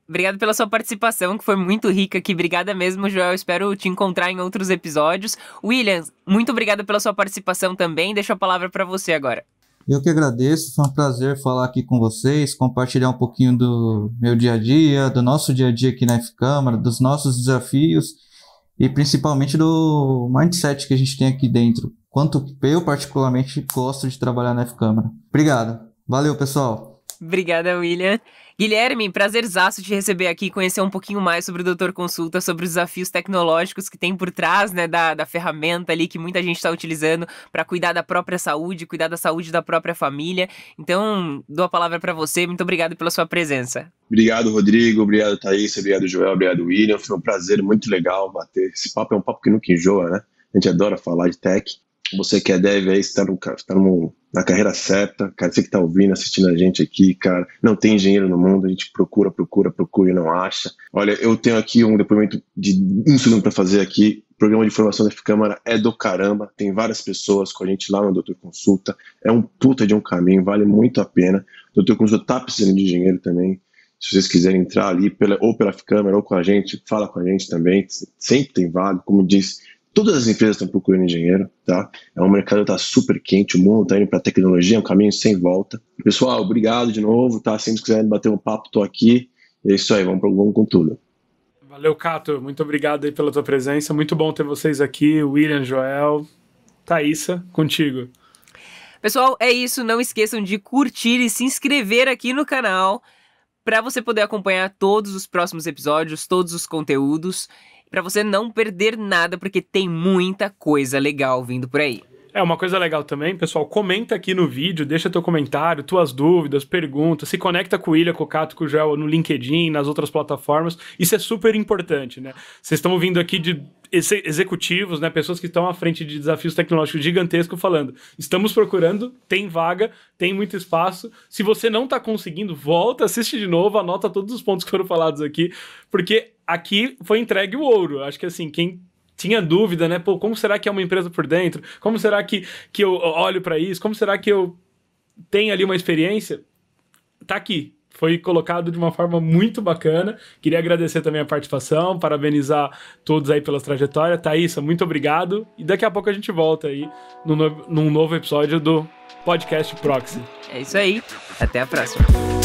Obrigado pela sua participação, que foi muito rica aqui. Obrigada mesmo, Joel. Espero te encontrar em outros episódios. Williams, muito obrigado pela sua participação também. Deixo a palavra para você agora. Eu que agradeço, foi um prazer falar aqui com vocês, compartilhar um pouquinho do meu dia a dia, do nosso dia a dia aqui na F-Câmara, dos nossos desafios e principalmente do mindset que a gente tem aqui dentro. Quanto eu, particularmente, gosto de trabalhar na F-Câmara. Obrigado. Valeu, pessoal. Obrigada, William. Guilherme, prazerzaço te receber aqui e conhecer um pouquinho mais sobre o Doutor Consulta, sobre os desafios tecnológicos que tem por trás né, da, da ferramenta ali que muita gente está utilizando para cuidar da própria saúde, cuidar da saúde da própria família. Então, dou a palavra para você. Muito obrigado pela sua presença. Obrigado, Rodrigo. Obrigado, Thaís. Obrigado, Joel. Obrigado, William. Foi um prazer muito legal bater. Esse papo é um papo que nunca enjoa, né? A gente adora falar de tech. Você que é dev aí, está no, tá no, na carreira certa, cara, você que está ouvindo, assistindo a gente aqui, cara, não tem engenheiro no mundo, a gente procura, procura, procura e não acha. Olha, eu tenho aqui um depoimento de um segundo para fazer aqui, programa de formação da F-Câmara é do caramba, tem várias pessoas com a gente lá no Doutor Consulta, é um puta de um caminho, vale muito a pena. O Doutor Consulta tá precisando de engenheiro também, se vocês quiserem entrar ali, pela, ou pela F-Câmara, ou com a gente, fala com a gente também, sempre tem vago, como diz, Todas as empresas estão procurando engenheiro, tá? É um mercado que está super quente, o mundo está indo para a tecnologia, é um caminho sem volta. Pessoal, obrigado de novo, tá? Se vocês quiserem bater um papo, tô aqui. É isso aí, vamos, vamos com tudo. Valeu, Cato. Muito obrigado aí pela tua presença. Muito bom ter vocês aqui, William, Joel, Thaisa, contigo. Pessoal, é isso. Não esqueçam de curtir e se inscrever aqui no canal para você poder acompanhar todos os próximos episódios, todos os conteúdos para você não perder nada, porque tem muita coisa legal vindo por aí. É, uma coisa legal também, pessoal, comenta aqui no vídeo, deixa teu comentário, tuas dúvidas, perguntas, se conecta com o Ilha, com o Cato, com o Joel no LinkedIn, nas outras plataformas, isso é super importante, né? Vocês estão vindo aqui de executivos, né, pessoas que estão à frente de desafios tecnológicos gigantescos falando, estamos procurando, tem vaga, tem muito espaço. Se você não está conseguindo, volta, assiste de novo, anota todos os pontos que foram falados aqui, porque aqui foi entregue o ouro. Acho que assim, quem tinha dúvida, né? Pô, como será que é uma empresa por dentro? Como será que, que eu olho para isso? Como será que eu tenho ali uma experiência? Tá aqui. Foi colocado de uma forma muito bacana. Queria agradecer também a participação, parabenizar todos aí pelas trajetórias. Thaís, muito obrigado. E daqui a pouco a gente volta aí no, num novo episódio do Podcast Proxy. É isso aí. Até a próxima.